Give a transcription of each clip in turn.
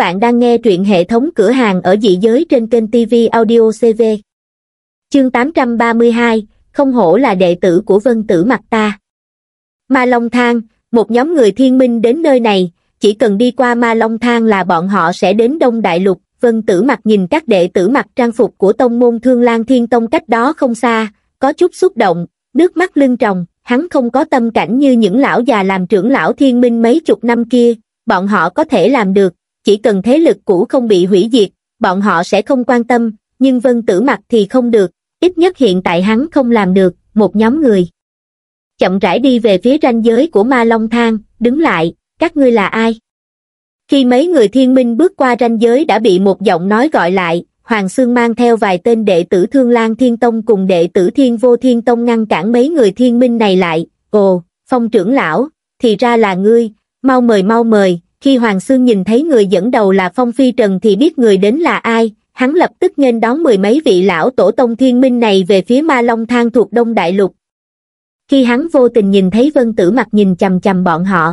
bạn đang nghe truyện hệ thống cửa hàng ở dị giới trên kênh TV Audio CV. Chương 832, không hổ là đệ tử của vân tử mặt ta. Ma Long Thang, một nhóm người thiên minh đến nơi này, chỉ cần đi qua Ma Long Thang là bọn họ sẽ đến Đông Đại Lục. Vân tử mặt nhìn các đệ tử mặc trang phục của tông môn Thương Lan Thiên Tông cách đó không xa, có chút xúc động, nước mắt lưng tròng, hắn không có tâm cảnh như những lão già làm trưởng lão thiên minh mấy chục năm kia, bọn họ có thể làm được, chỉ cần thế lực cũ không bị hủy diệt, bọn họ sẽ không quan tâm, nhưng vân tử mặt thì không được, ít nhất hiện tại hắn không làm được, một nhóm người. Chậm rãi đi về phía ranh giới của Ma Long Thang, đứng lại, các ngươi là ai? Khi mấy người thiên minh bước qua ranh giới đã bị một giọng nói gọi lại, Hoàng Sương mang theo vài tên đệ tử Thương Lan Thiên Tông cùng đệ tử Thiên Vô Thiên Tông ngăn cản mấy người thiên minh này lại, ồ, phong trưởng lão, thì ra là ngươi, mau mời mau mời, khi Hoàng Sương nhìn thấy người dẫn đầu là Phong Phi Trần thì biết người đến là ai, hắn lập tức nên đón mười mấy vị lão tổ tông thiên minh này về phía Ma Long Thang thuộc Đông Đại Lục. Khi hắn vô tình nhìn thấy Vân Tử mặt nhìn chầm chầm bọn họ.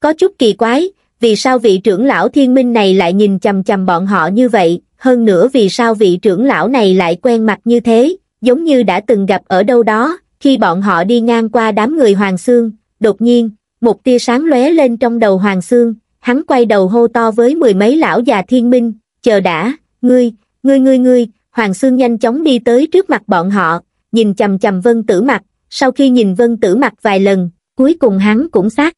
Có chút kỳ quái, vì sao vị trưởng lão thiên minh này lại nhìn chầm chầm bọn họ như vậy, hơn nữa vì sao vị trưởng lão này lại quen mặt như thế, giống như đã từng gặp ở đâu đó, khi bọn họ đi ngang qua đám người Hoàng Sương, đột nhiên, một tia sáng lóe lên trong đầu hoàng xương hắn quay đầu hô to với mười mấy lão già thiên minh chờ đã ngươi ngươi ngươi ngươi hoàng xương nhanh chóng đi tới trước mặt bọn họ nhìn chầm chầm vân tử mặt sau khi nhìn vân tử mặt vài lần cuối cùng hắn cũng xác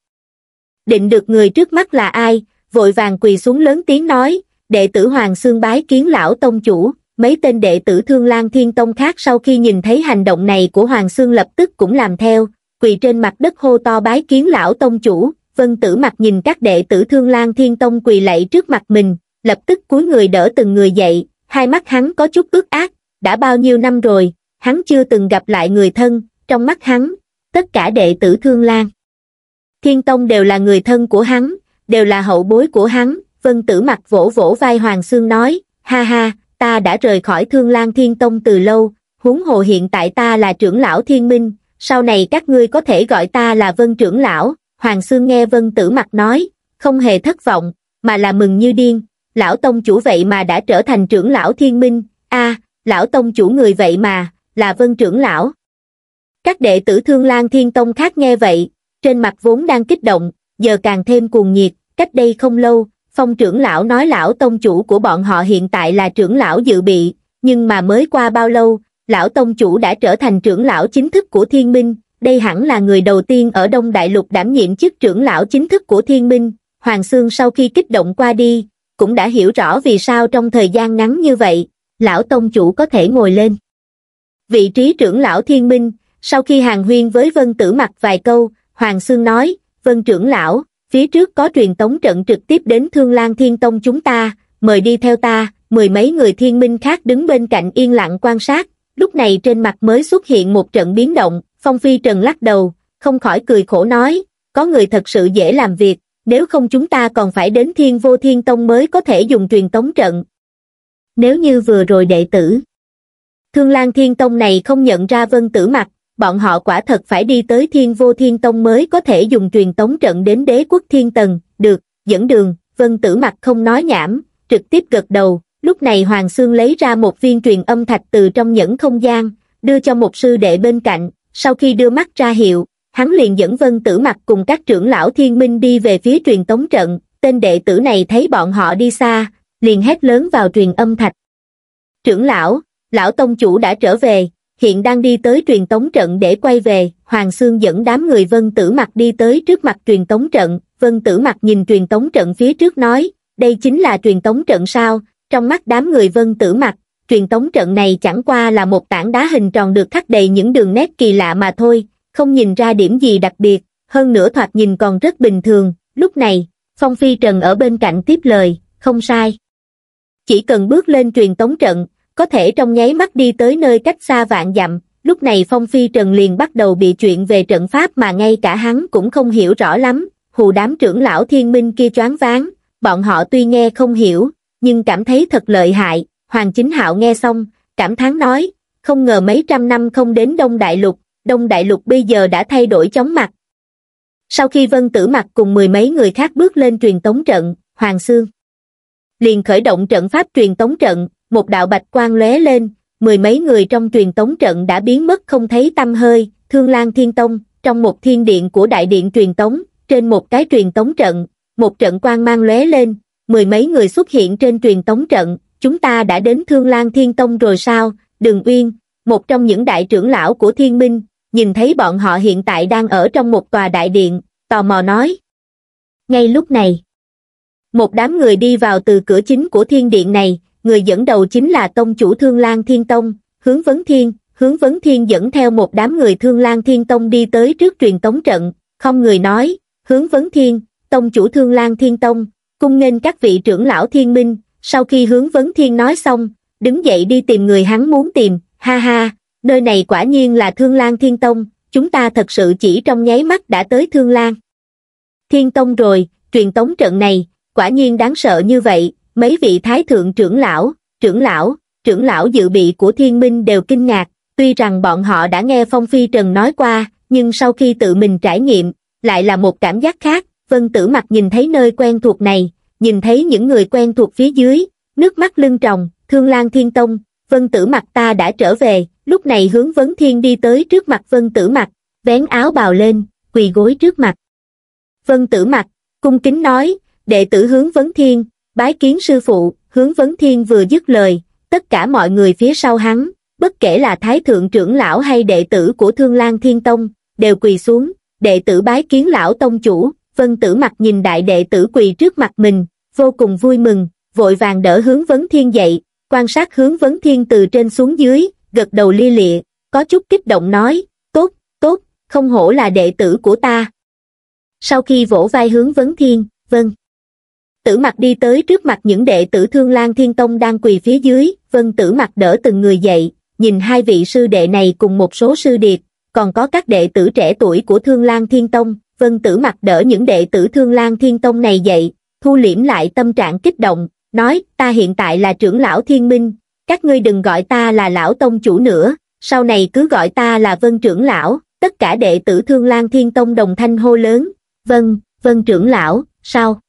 định được người trước mắt là ai vội vàng quỳ xuống lớn tiếng nói đệ tử hoàng xương bái kiến lão tông chủ mấy tên đệ tử thương lan thiên tông khác sau khi nhìn thấy hành động này của hoàng xương lập tức cũng làm theo quỳ trên mặt đất hô to bái kiến lão tông chủ vân tử mặt nhìn các đệ tử thương lang thiên tông quỳ lạy trước mặt mình lập tức cúi người đỡ từng người dậy hai mắt hắn có chút ướt ác đã bao nhiêu năm rồi hắn chưa từng gặp lại người thân trong mắt hắn tất cả đệ tử thương lang thiên tông đều là người thân của hắn đều là hậu bối của hắn vân tử mặt vỗ vỗ vai hoàng xương nói ha ha ta đã rời khỏi thương lang thiên tông từ lâu huống hồ hiện tại ta là trưởng lão thiên minh sau này các ngươi có thể gọi ta là Vân trưởng lão, Hoàng Sương nghe Vân Tử mặt nói, không hề thất vọng, mà là mừng như điên, lão tông chủ vậy mà đã trở thành trưởng lão thiên minh, a lão tông chủ người vậy mà, là Vân trưởng lão. Các đệ tử Thương Lan Thiên Tông khác nghe vậy, trên mặt vốn đang kích động, giờ càng thêm cuồng nhiệt, cách đây không lâu, phong trưởng lão nói lão tông chủ của bọn họ hiện tại là trưởng lão dự bị, nhưng mà mới qua bao lâu, lão tông chủ đã trở thành trưởng lão chính thức của thiên minh, đây hẳn là người đầu tiên ở Đông Đại Lục đảm nhiệm chức trưởng lão chính thức của thiên minh. Hoàng Sương sau khi kích động qua đi, cũng đã hiểu rõ vì sao trong thời gian ngắn như vậy, lão tông chủ có thể ngồi lên. Vị trí trưởng lão thiên minh, sau khi hàng huyên với Vân Tử mặt vài câu, Hoàng Sương nói, Vân trưởng lão, phía trước có truyền tống trận trực tiếp đến Thương Lan Thiên Tông chúng ta, mời đi theo ta, mười mấy người thiên minh khác đứng bên cạnh yên lặng quan sát, lúc này trên mặt mới xuất hiện một trận biến động, Phong Phi Trần lắc đầu, không khỏi cười khổ nói, có người thật sự dễ làm việc, nếu không chúng ta còn phải đến Thiên Vô Thiên Tông mới có thể dùng truyền tống trận. Nếu như vừa rồi đệ tử, Thương Lan Thiên Tông này không nhận ra vân tử mặt, bọn họ quả thật phải đi tới Thiên Vô Thiên Tông mới có thể dùng truyền tống trận đến đế quốc Thiên Tần, được, dẫn đường, vân tử mặt không nói nhảm, trực tiếp gật đầu, lúc này hoàng xương lấy ra một viên truyền âm thạch từ trong nhẫn không gian đưa cho một sư đệ bên cạnh sau khi đưa mắt ra hiệu hắn liền dẫn vân tử mặt cùng các trưởng lão thiên minh đi về phía truyền tống trận tên đệ tử này thấy bọn họ đi xa liền hét lớn vào truyền âm thạch trưởng lão lão tông chủ đã trở về hiện đang đi tới truyền tống trận để quay về hoàng xương dẫn đám người vân tử mặt đi tới trước mặt truyền tống trận vân tử mặt nhìn truyền tống trận phía trước nói đây chính là truyền tống trận sao trong mắt đám người vân tử mặt truyền tống trận này chẳng qua là một tảng đá hình tròn được khắc đầy những đường nét kỳ lạ mà thôi không nhìn ra điểm gì đặc biệt hơn nữa thoạt nhìn còn rất bình thường lúc này phong phi trần ở bên cạnh tiếp lời không sai chỉ cần bước lên truyền tống trận có thể trong nháy mắt đi tới nơi cách xa vạn dặm lúc này phong phi trần liền bắt đầu bị chuyện về trận pháp mà ngay cả hắn cũng không hiểu rõ lắm hù đám trưởng lão thiên minh kia choáng váng bọn họ tuy nghe không hiểu nhưng cảm thấy thật lợi hại, Hoàng Chính Hạo nghe xong, cảm thán nói, không ngờ mấy trăm năm không đến Đông Đại Lục, Đông Đại Lục bây giờ đã thay đổi chóng mặt. Sau khi Vân Tử Mặc cùng mười mấy người khác bước lên truyền tống trận, Hoàng Sương liền khởi động trận pháp truyền tống trận, một đạo bạch quang lóe lên, mười mấy người trong truyền tống trận đã biến mất không thấy tâm hơi, Thương Lan Thiên Tông, trong một thiên điện của đại điện truyền tống, trên một cái truyền tống trận, một trận quang mang lóe lên, mười mấy người xuất hiện trên truyền tống trận, chúng ta đã đến Thương Lan Thiên Tông rồi sao, Đường Uyên, một trong những đại trưởng lão của Thiên Minh, nhìn thấy bọn họ hiện tại đang ở trong một tòa đại điện, tò mò nói. Ngay lúc này, một đám người đi vào từ cửa chính của thiên điện này, người dẫn đầu chính là tông chủ Thương Lan Thiên Tông, Hướng Vấn Thiên, Hướng Vấn Thiên dẫn theo một đám người Thương Lan Thiên Tông đi tới trước truyền tống trận, không người nói, Hướng Vấn Thiên, tông chủ Thương Lan Thiên Tông, cung nghênh các vị trưởng lão thiên minh, sau khi hướng vấn thiên nói xong, đứng dậy đi tìm người hắn muốn tìm, ha ha, nơi này quả nhiên là Thương Lan Thiên Tông, chúng ta thật sự chỉ trong nháy mắt đã tới Thương Lan. Thiên Tông rồi, truyền tống trận này, quả nhiên đáng sợ như vậy, mấy vị thái thượng trưởng lão, trưởng lão, trưởng lão dự bị của thiên minh đều kinh ngạc, tuy rằng bọn họ đã nghe Phong Phi Trần nói qua, nhưng sau khi tự mình trải nghiệm, lại là một cảm giác khác, vân tử mặt nhìn thấy nơi quen thuộc này, nhìn thấy những người quen thuộc phía dưới, nước mắt lưng tròng, thương lan thiên tông, vân tử mặt ta đã trở về, lúc này hướng vấn thiên đi tới trước mặt vân tử mặt, vén áo bào lên, quỳ gối trước mặt. Vân tử mặt, cung kính nói, đệ tử hướng vấn thiên, bái kiến sư phụ, hướng vấn thiên vừa dứt lời, tất cả mọi người phía sau hắn, bất kể là thái thượng trưởng lão hay đệ tử của thương lan thiên tông, đều quỳ xuống, đệ tử bái kiến lão tông chủ, vân tử mặt nhìn đại đệ tử quỳ trước mặt mình, vô cùng vui mừng, vội vàng đỡ hướng vấn thiên dậy, quan sát hướng vấn thiên từ trên xuống dưới, gật đầu lia lịa, có chút kích động nói, tốt, tốt, không hổ là đệ tử của ta. Sau khi vỗ vai hướng vấn thiên, vâng. Tử mặt đi tới trước mặt những đệ tử thương lan thiên tông đang quỳ phía dưới, vân tử mặt đỡ từng người dậy, nhìn hai vị sư đệ này cùng một số sư điệt, còn có các đệ tử trẻ tuổi của thương lan thiên tông, vân tử mặt đỡ những đệ tử thương lan thiên tông này dậy, thu liễm lại tâm trạng kích động, nói ta hiện tại là trưởng lão thiên minh, các ngươi đừng gọi ta là lão tông chủ nữa, sau này cứ gọi ta là vân trưởng lão, tất cả đệ tử thương lan thiên tông đồng thanh hô lớn, vân, vân trưởng lão, sao?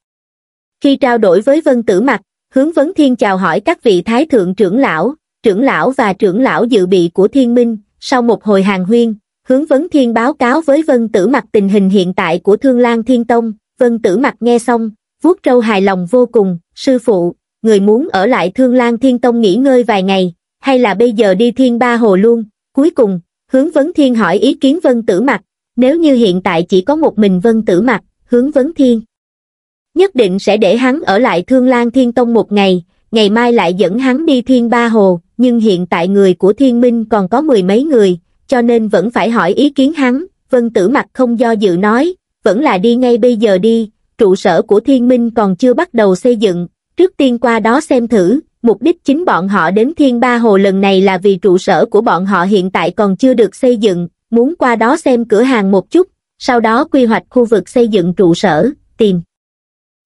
Khi trao đổi với vân tử mặt, hướng vấn thiên chào hỏi các vị thái thượng trưởng lão, trưởng lão và trưởng lão dự bị của thiên minh, sau một hồi hàng huyên, hướng vấn thiên báo cáo với vân tử mặt tình hình hiện tại của thương lan thiên tông, vân tử mặt nghe xong, vuốt râu hài lòng vô cùng, sư phụ, người muốn ở lại Thương Lan Thiên Tông nghỉ ngơi vài ngày, hay là bây giờ đi Thiên Ba Hồ luôn, cuối cùng, hướng vấn thiên hỏi ý kiến Vân Tử Mặt, nếu như hiện tại chỉ có một mình Vân Tử Mặt, hướng vấn thiên. Nhất định sẽ để hắn ở lại Thương Lan Thiên Tông một ngày, ngày mai lại dẫn hắn đi Thiên Ba Hồ, nhưng hiện tại người của Thiên Minh còn có mười mấy người, cho nên vẫn phải hỏi ý kiến hắn, Vân Tử Mặt không do dự nói, vẫn là đi ngay bây giờ đi, trụ sở của thiên minh còn chưa bắt đầu xây dựng, trước tiên qua đó xem thử, mục đích chính bọn họ đến thiên ba hồ lần này là vì trụ sở của bọn họ hiện tại còn chưa được xây dựng, muốn qua đó xem cửa hàng một chút, sau đó quy hoạch khu vực xây dựng trụ sở, tìm.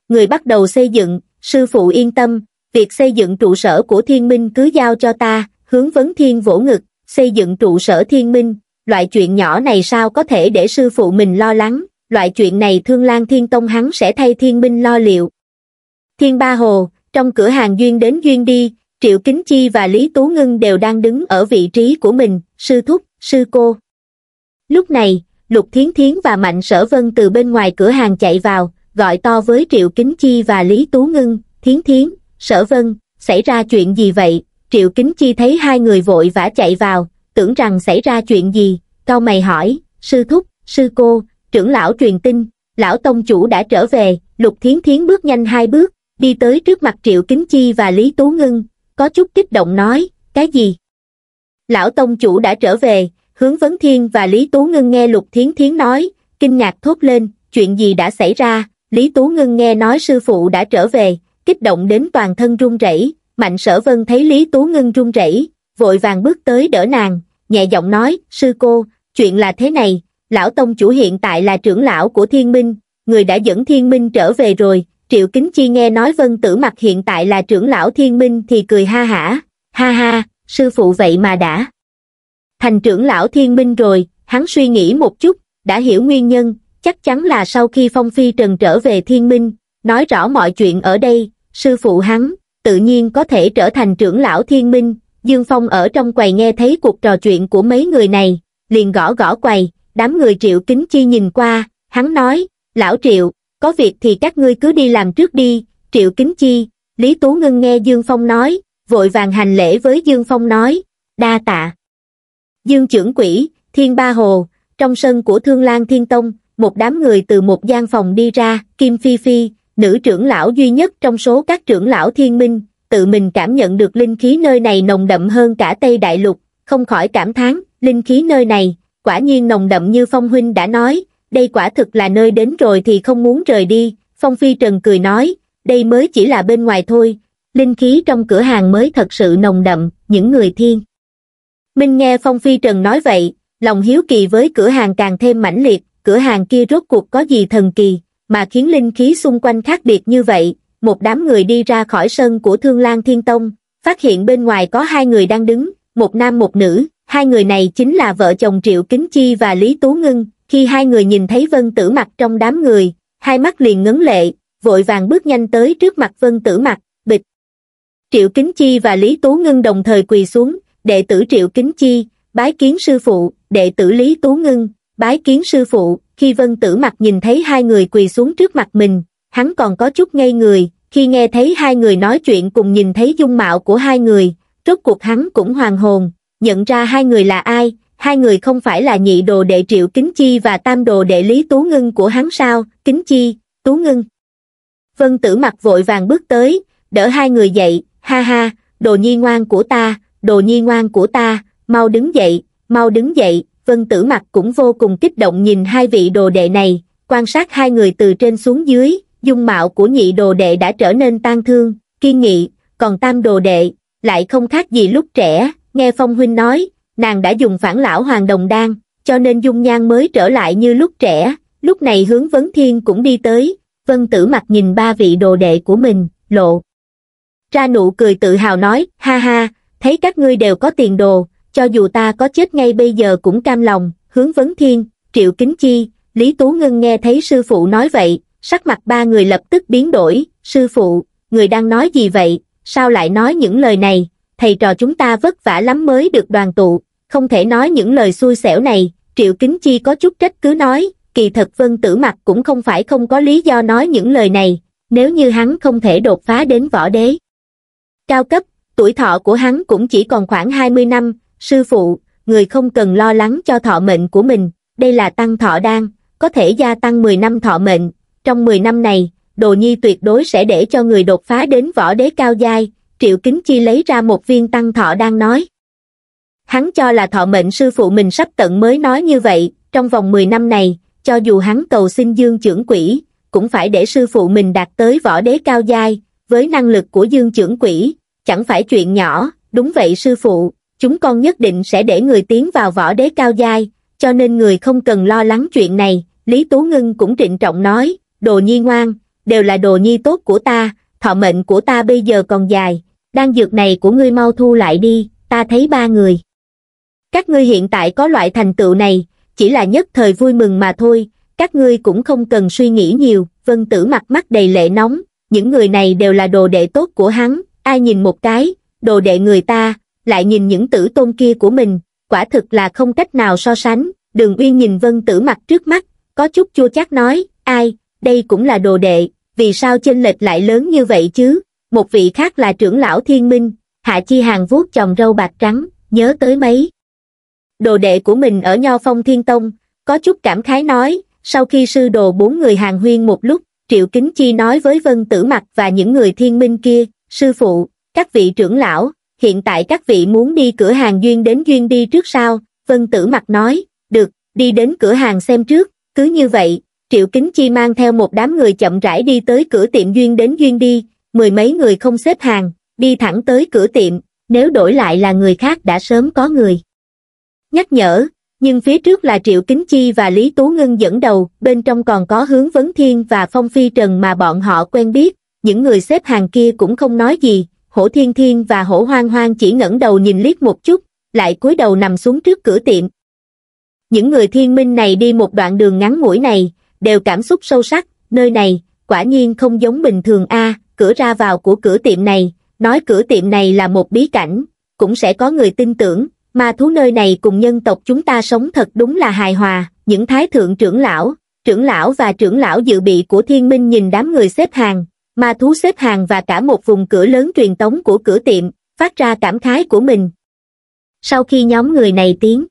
Người bắt đầu xây dựng, sư phụ yên tâm, việc xây dựng trụ sở của thiên minh cứ giao cho ta, hướng vấn thiên vỗ ngực, xây dựng trụ sở thiên minh, loại chuyện nhỏ này sao có thể để sư phụ mình lo lắng, loại chuyện này thương lan thiên tông hắn sẽ thay thiên binh lo liệu. Thiên Ba Hồ, trong cửa hàng Duyên đến Duyên đi, Triệu Kính Chi và Lý Tú Ngân đều đang đứng ở vị trí của mình, sư thúc, sư cô. Lúc này, Lục Thiến Thiến và Mạnh Sở Vân từ bên ngoài cửa hàng chạy vào, gọi to với Triệu Kính Chi và Lý Tú Ngân, Thiến Thiến, Sở Vân, xảy ra chuyện gì vậy? Triệu Kính Chi thấy hai người vội vã chạy vào, tưởng rằng xảy ra chuyện gì, cao mày hỏi, sư thúc, sư cô, trưởng lão truyền tin, lão tông chủ đã trở về, lục thiến thiến bước nhanh hai bước, đi tới trước mặt Triệu Kính Chi và Lý Tú ngân có chút kích động nói, cái gì? Lão tông chủ đã trở về, hướng vấn thiên và Lý Tú ngân nghe lục thiến thiến nói, kinh ngạc thốt lên, chuyện gì đã xảy ra, Lý Tú ngân nghe nói sư phụ đã trở về, kích động đến toàn thân run rẩy. Mạnh sở vân thấy Lý Tú ngân run rẩy, vội vàng bước tới đỡ nàng, nhẹ giọng nói, sư cô, chuyện là thế này, lão tông chủ hiện tại là trưởng lão của thiên minh, người đã dẫn thiên minh trở về rồi, triệu kính chi nghe nói vân tử mặt hiện tại là trưởng lão thiên minh thì cười ha hả, ha ha, sư phụ vậy mà đã. Thành trưởng lão thiên minh rồi, hắn suy nghĩ một chút, đã hiểu nguyên nhân, chắc chắn là sau khi phong phi trần trở về thiên minh, nói rõ mọi chuyện ở đây, sư phụ hắn, tự nhiên có thể trở thành trưởng lão thiên minh, Dương Phong ở trong quầy nghe thấy cuộc trò chuyện của mấy người này, liền gõ gõ quầy, đám người triệu kính chi nhìn qua, hắn nói, lão triệu, có việc thì các ngươi cứ đi làm trước đi, triệu kính chi, Lý Tú Ngân nghe Dương Phong nói, vội vàng hành lễ với Dương Phong nói, đa tạ. Dương trưởng quỷ, Thiên Ba Hồ, trong sân của Thương lang Thiên Tông, một đám người từ một gian phòng đi ra, Kim Phi Phi, nữ trưởng lão duy nhất trong số các trưởng lão thiên minh, tự mình cảm nhận được linh khí nơi này nồng đậm hơn cả Tây Đại Lục, không khỏi cảm thán, linh khí nơi này quả nhiên nồng đậm như Phong Huynh đã nói, đây quả thực là nơi đến rồi thì không muốn rời đi, Phong Phi Trần cười nói, đây mới chỉ là bên ngoài thôi, linh khí trong cửa hàng mới thật sự nồng đậm, những người thiên. Minh nghe Phong Phi Trần nói vậy, lòng hiếu kỳ với cửa hàng càng thêm mãnh liệt, cửa hàng kia rốt cuộc có gì thần kỳ, mà khiến linh khí xung quanh khác biệt như vậy, một đám người đi ra khỏi sân của Thương Lan Thiên Tông, phát hiện bên ngoài có hai người đang đứng, một nam một nữ, hai người này chính là vợ chồng Triệu Kính Chi và Lý Tú Ngân, khi hai người nhìn thấy Vân Tử Mặc trong đám người, hai mắt liền ngấn lệ, vội vàng bước nhanh tới trước mặt Vân Tử Mặc, bịch. Triệu Kính Chi và Lý Tú Ngân đồng thời quỳ xuống, đệ tử Triệu Kính Chi, bái kiến sư phụ, đệ tử Lý Tú Ngân, bái kiến sư phụ, khi Vân Tử Mặc nhìn thấy hai người quỳ xuống trước mặt mình, hắn còn có chút ngây người, khi nghe thấy hai người nói chuyện cùng nhìn thấy dung mạo của hai người, rốt cuộc hắn cũng hoàng hồn, nhận ra hai người là ai, hai người không phải là nhị đồ đệ Triệu Kính Chi và tam đồ đệ Lý Tú Ngân của hắn sao, Kính Chi, Tú Ngân. Vân tử mặt vội vàng bước tới, đỡ hai người dậy, ha ha, đồ nhi ngoan của ta, đồ nhi ngoan của ta, mau đứng dậy, mau đứng dậy, vân tử mặt cũng vô cùng kích động nhìn hai vị đồ đệ này, quan sát hai người từ trên xuống dưới, dung mạo của nhị đồ đệ đã trở nên tan thương, kiên nghị, còn tam đồ đệ, lại không khác gì lúc trẻ, nghe Phong Huynh nói, nàng đã dùng phản lão hoàng đồng đan, cho nên dung nhan mới trở lại như lúc trẻ, lúc này hướng vấn thiên cũng đi tới, vân tử mặt nhìn ba vị đồ đệ của mình, lộ. Ra nụ cười tự hào nói, ha ha, thấy các ngươi đều có tiền đồ, cho dù ta có chết ngay bây giờ cũng cam lòng, hướng vấn thiên, triệu kính chi, Lý Tú Ngân nghe thấy sư phụ nói vậy, sắc mặt ba người lập tức biến đổi, sư phụ, người đang nói gì vậy, sao lại nói những lời này, thầy trò chúng ta vất vả lắm mới được đoàn tụ, không thể nói những lời xui xẻo này, Triệu Kính Chi có chút trách cứ nói, kỳ thật Vân Tử Mặc cũng không phải không có lý do nói những lời này, nếu như hắn không thể đột phá đến võ đế. Cao cấp, tuổi thọ của hắn cũng chỉ còn khoảng 20 năm, sư phụ, người không cần lo lắng cho thọ mệnh của mình, đây là tăng thọ đan, có thể gia tăng 10 năm thọ mệnh, trong 10 năm này, Đồ Nhi tuyệt đối sẽ để cho người đột phá đến võ đế cao giai, triệu kính chi lấy ra một viên tăng thọ đang nói hắn cho là thọ mệnh sư phụ mình sắp tận mới nói như vậy trong vòng mười năm này cho dù hắn cầu xin dương trưởng quỷ cũng phải để sư phụ mình đạt tới võ đế cao giai với năng lực của dương trưởng quỷ chẳng phải chuyện nhỏ đúng vậy sư phụ chúng con nhất định sẽ để người tiến vào võ đế cao giai cho nên người không cần lo lắng chuyện này lý tú ngân cũng trịnh trọng nói đồ nhi ngoan đều là đồ nhi tốt của ta thọ mệnh của ta bây giờ còn dài đan dược này của ngươi mau thu lại đi, ta thấy ba người. Các ngươi hiện tại có loại thành tựu này, chỉ là nhất thời vui mừng mà thôi, các ngươi cũng không cần suy nghĩ nhiều, vân tử mặt mắt đầy lệ nóng, những người này đều là đồ đệ tốt của hắn, ai nhìn một cái, đồ đệ người ta, lại nhìn những tử tôn kia của mình, quả thực là không cách nào so sánh, đường uyên nhìn vân tử mặt trước mắt, có chút chua chát nói, ai, đây cũng là đồ đệ, vì sao chênh lệch lại lớn như vậy chứ, một vị khác là trưởng lão thiên minh hạ chi hàng vuốt chồng râu bạc trắng nhớ tới mấy đồ đệ của mình ở nho phong thiên tông có chút cảm khái nói sau khi sư đồ bốn người hàng huyên một lúc triệu kính chi nói với vân tử mặc và những người thiên minh kia sư phụ các vị trưởng lão hiện tại các vị muốn đi cửa hàng duyên đến duyên đi trước sao vân tử mặc nói được đi đến cửa hàng xem trước cứ như vậy triệu kính chi mang theo một đám người chậm rãi đi tới cửa tiệm duyên đến duyên đi mười mấy người không xếp hàng, đi thẳng tới cửa tiệm, nếu đổi lại là người khác đã sớm có người. Nhắc nhở, nhưng phía trước là Triệu Kính Chi và Lý Tú Ngân dẫn đầu, bên trong còn có hướng Vấn Thiên và Phong Phi Trần mà bọn họ quen biết, những người xếp hàng kia cũng không nói gì, Hổ Thiên Thiên và Hổ Hoang Hoang chỉ ngẩng đầu nhìn liếc một chút, lại cúi đầu nằm xuống trước cửa tiệm. Những người thiên minh này đi một đoạn đường ngắn mũi này, đều cảm xúc sâu sắc, nơi này, quả nhiên không giống bình thường a cửa ra vào của cửa tiệm này, nói cửa tiệm này là một bí cảnh, cũng sẽ có người tin tưởng, mà thú nơi này cùng nhân tộc chúng ta sống thật đúng là hài hòa, những thái thượng trưởng lão, trưởng lão và trưởng lão dự bị của thiên minh nhìn đám người xếp hàng, ma thú xếp hàng và cả một vùng cửa lớn truyền tống của cửa tiệm, phát ra cảm khái của mình. Sau khi nhóm người này tiến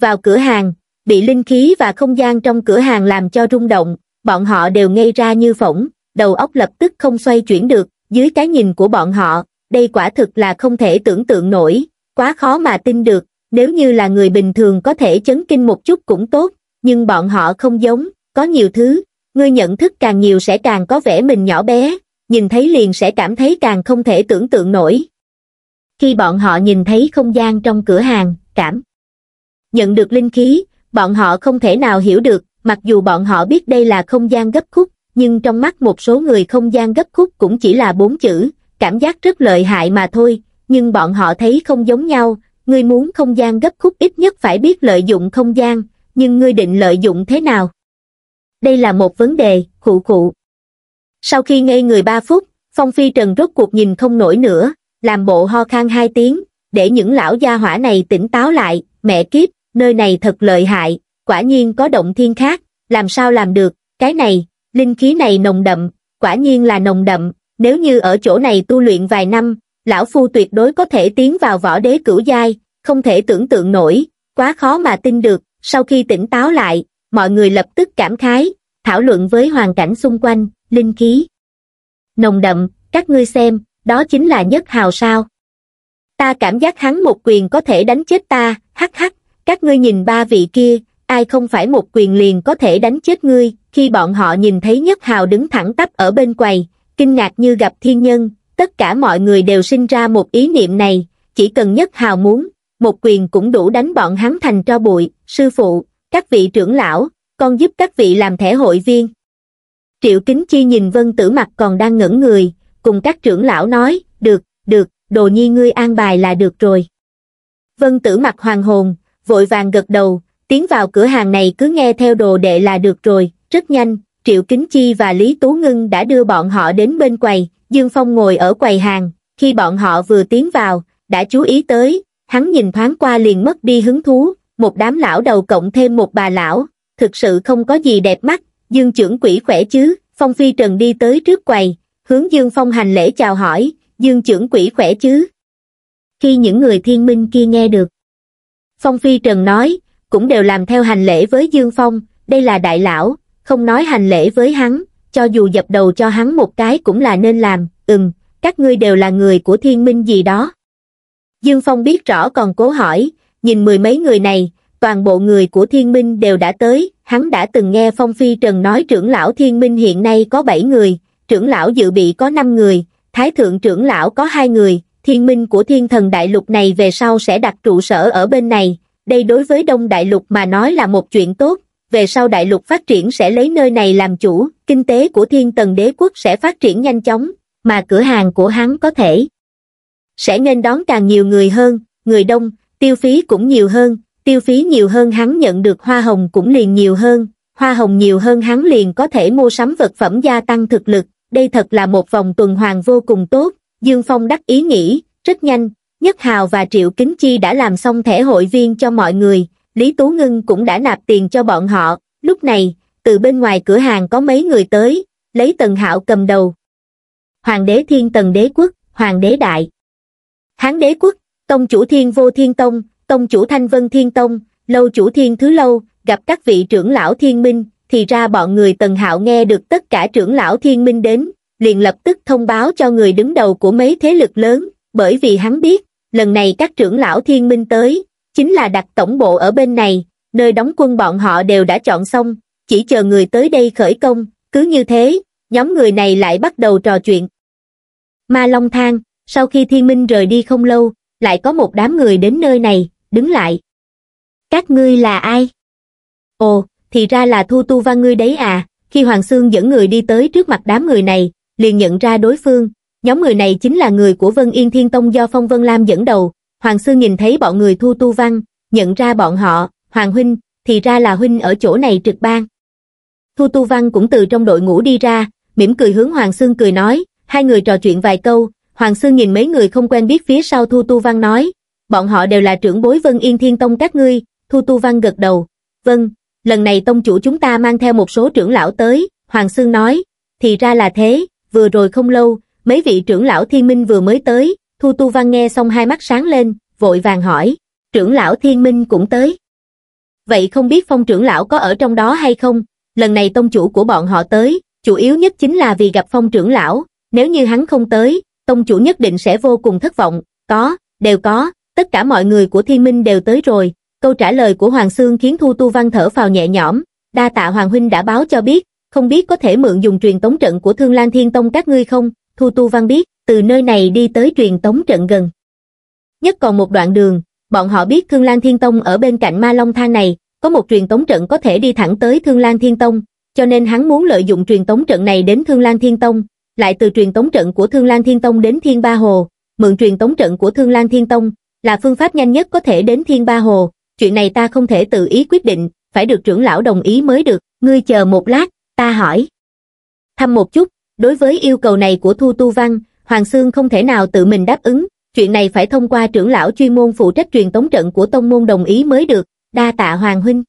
vào cửa hàng, bị linh khí và không gian trong cửa hàng làm cho rung động, bọn họ đều ngây ra như phỏng, đầu óc lập tức không xoay chuyển được, dưới cái nhìn của bọn họ, đây quả thực là không thể tưởng tượng nổi, quá khó mà tin được, nếu như là người bình thường có thể chấn kinh một chút cũng tốt, nhưng bọn họ không giống, có nhiều thứ, ngươi nhận thức càng nhiều sẽ càng có vẻ mình nhỏ bé, nhìn thấy liền sẽ cảm thấy càng không thể tưởng tượng nổi. Khi bọn họ nhìn thấy không gian trong cửa hàng, cảm nhận được linh khí, bọn họ không thể nào hiểu được, mặc dù bọn họ biết đây là không gian gấp khúc, nhưng trong mắt một số người không gian gấp khúc cũng chỉ là bốn chữ, cảm giác rất lợi hại mà thôi, nhưng bọn họ thấy không giống nhau, ngươi muốn không gian gấp khúc ít nhất phải biết lợi dụng không gian, nhưng ngươi định lợi dụng thế nào? Đây là một vấn đề, khụ khụ. Sau khi ngây người ba phút, Phong Phi Trần rốt cuộc nhìn không nổi nữa, làm bộ ho khan hai tiếng, để những lão gia hỏa này tỉnh táo lại, mẹ kiếp, nơi này thật lợi hại, quả nhiên có động thiên khác, làm sao làm được, cái này, linh khí này nồng đậm, quả nhiên là nồng đậm, nếu như ở chỗ này tu luyện vài năm, lão phu tuyệt đối có thể tiến vào võ đế cửu giai, không thể tưởng tượng nổi, quá khó mà tin được, sau khi tỉnh táo lại, mọi người lập tức cảm khái, thảo luận với hoàn cảnh xung quanh, linh khí. Nồng đậm, các ngươi xem, đó chính là nhất hào sao. Ta cảm giác hắn một quyền có thể đánh chết ta, hắc hắc, các ngươi nhìn ba vị kia, ai không phải một quyền liền có thể đánh chết ngươi, khi bọn họ nhìn thấy nhất hào đứng thẳng tắp ở bên quầy kinh ngạc như gặp thiên nhân tất cả mọi người đều sinh ra một ý niệm này chỉ cần nhất hào muốn một quyền cũng đủ đánh bọn hắn thành cho bụi sư phụ các vị trưởng lão con giúp các vị làm thẻ hội viên triệu kính chi nhìn vân tử mặt còn đang ngẩn người cùng các trưởng lão nói được được đồ nhi ngươi an bài là được rồi vân tử mặt hoàng hồn vội vàng gật đầu tiến vào cửa hàng này cứ nghe theo đồ đệ là được rồi rất nhanh triệu kính chi và lý tú ngưng đã đưa bọn họ đến bên quầy dương phong ngồi ở quầy hàng khi bọn họ vừa tiến vào đã chú ý tới hắn nhìn thoáng qua liền mất đi hứng thú một đám lão đầu cộng thêm một bà lão thực sự không có gì đẹp mắt dương trưởng quỷ khỏe chứ phong phi trần đi tới trước quầy hướng dương phong hành lễ chào hỏi dương trưởng quỷ khỏe chứ khi những người thiên minh kia nghe được phong phi trần nói cũng đều làm theo hành lễ với dương phong đây là đại lão không nói hành lễ với hắn cho dù dập đầu cho hắn một cái cũng là nên làm ừm các ngươi đều là người của thiên minh gì đó dương phong biết rõ còn cố hỏi nhìn mười mấy người này toàn bộ người của thiên minh đều đã tới hắn đã từng nghe phong phi trần nói trưởng lão thiên minh hiện nay có bảy người trưởng lão dự bị có năm người thái thượng trưởng lão có hai người thiên minh của thiên thần đại lục này về sau sẽ đặt trụ sở ở bên này đây đối với đông đại lục mà nói là một chuyện tốt về sau đại lục phát triển sẽ lấy nơi này làm chủ, kinh tế của thiên tần đế quốc sẽ phát triển nhanh chóng, mà cửa hàng của hắn có thể sẽ nên đón càng nhiều người hơn, người đông, tiêu phí cũng nhiều hơn, tiêu phí nhiều hơn hắn nhận được hoa hồng cũng liền nhiều hơn, hoa hồng nhiều hơn hắn liền có thể mua sắm vật phẩm gia tăng thực lực, đây thật là một vòng tuần hoàn vô cùng tốt, Dương Phong đắc ý nghĩ, rất nhanh, Nhất Hào và Triệu Kính Chi đã làm xong thẻ hội viên cho mọi người, Lý Tú Ngân cũng đã nạp tiền cho bọn họ, lúc này, từ bên ngoài cửa hàng có mấy người tới, lấy Tần Hạo cầm đầu. Hoàng đế Thiên Tần Đế Quốc, Hoàng đế Đại. Hán Đế Quốc, Tông chủ Thiên Vô Thiên Tông, Tông chủ Thanh Vân Thiên Tông, Lâu chủ Thiên Thứ Lâu, gặp các vị trưởng lão Thiên Minh, thì ra bọn người Tần Hạo nghe được tất cả trưởng lão Thiên Minh đến, liền lập tức thông báo cho người đứng đầu của mấy thế lực lớn, bởi vì hắn biết, lần này các trưởng lão Thiên Minh tới, chính là đặt tổng bộ ở bên này, nơi đóng quân bọn họ đều đã chọn xong, chỉ chờ người tới đây khởi công, cứ như thế, nhóm người này lại bắt đầu trò chuyện. Ma Long Thang, sau khi Thiên Minh rời đi không lâu, lại có một đám người đến nơi này, đứng lại. Các ngươi là ai? Ồ, thì ra là Thu Tu Văn ngươi đấy à, khi Hoàng Sương dẫn người đi tới trước mặt đám người này, liền nhận ra đối phương, nhóm người này chính là người của Vân Yên Thiên Tông do Phong Vân Lam dẫn đầu, Hoàng Sư nhìn thấy bọn người thu tu văn, nhận ra bọn họ, Hoàng Huynh, thì ra là Huynh ở chỗ này trực ban. Thu tu văn cũng từ trong đội ngũ đi ra, mỉm cười hướng Hoàng Sương cười nói, hai người trò chuyện vài câu, Hoàng Sương nhìn mấy người không quen biết phía sau Thu tu văn nói, bọn họ đều là trưởng bối Vân Yên Thiên Tông các ngươi, Thu tu văn gật đầu, vâng, lần này tông chủ chúng ta mang theo một số trưởng lão tới, Hoàng Sương nói, thì ra là thế, vừa rồi không lâu, mấy vị trưởng lão thiên minh vừa mới tới, Thu Tu Văn nghe xong hai mắt sáng lên, vội vàng hỏi, trưởng lão thiên minh cũng tới. Vậy không biết phong trưởng lão có ở trong đó hay không, lần này tông chủ của bọn họ tới, chủ yếu nhất chính là vì gặp phong trưởng lão, nếu như hắn không tới, tông chủ nhất định sẽ vô cùng thất vọng, có, đều có, tất cả mọi người của thiên minh đều tới rồi, câu trả lời của Hoàng Sương khiến Thu Tu Văn thở phào nhẹ nhõm, đa tạ Hoàng Huynh đã báo cho biết, không biết có thể mượn dùng truyền tống trận của Thương Lan Thiên Tông các ngươi không, Thu Tu Văn biết, từ nơi này đi tới truyền tống trận gần. Nhất còn một đoạn đường, bọn họ biết Thương Lan Thiên Tông ở bên cạnh Ma Long Thang này, có một truyền tống trận có thể đi thẳng tới Thương Lan Thiên Tông, cho nên hắn muốn lợi dụng truyền tống trận này đến Thương Lan Thiên Tông, lại từ truyền tống trận của Thương Lan Thiên Tông đến Thiên Ba Hồ, mượn truyền tống trận của Thương Lan Thiên Tông là phương pháp nhanh nhất có thể đến Thiên Ba Hồ, chuyện này ta không thể tự ý quyết định, phải được trưởng lão đồng ý mới được, ngươi chờ một lát, ta hỏi. Thăm một chút, đối với yêu cầu này của Thu Tu Văn, Hoàng Sương không thể nào tự mình đáp ứng, chuyện này phải thông qua trưởng lão chuyên môn phụ trách truyền tống trận của tông môn đồng ý mới được, đa tạ Hoàng Huynh.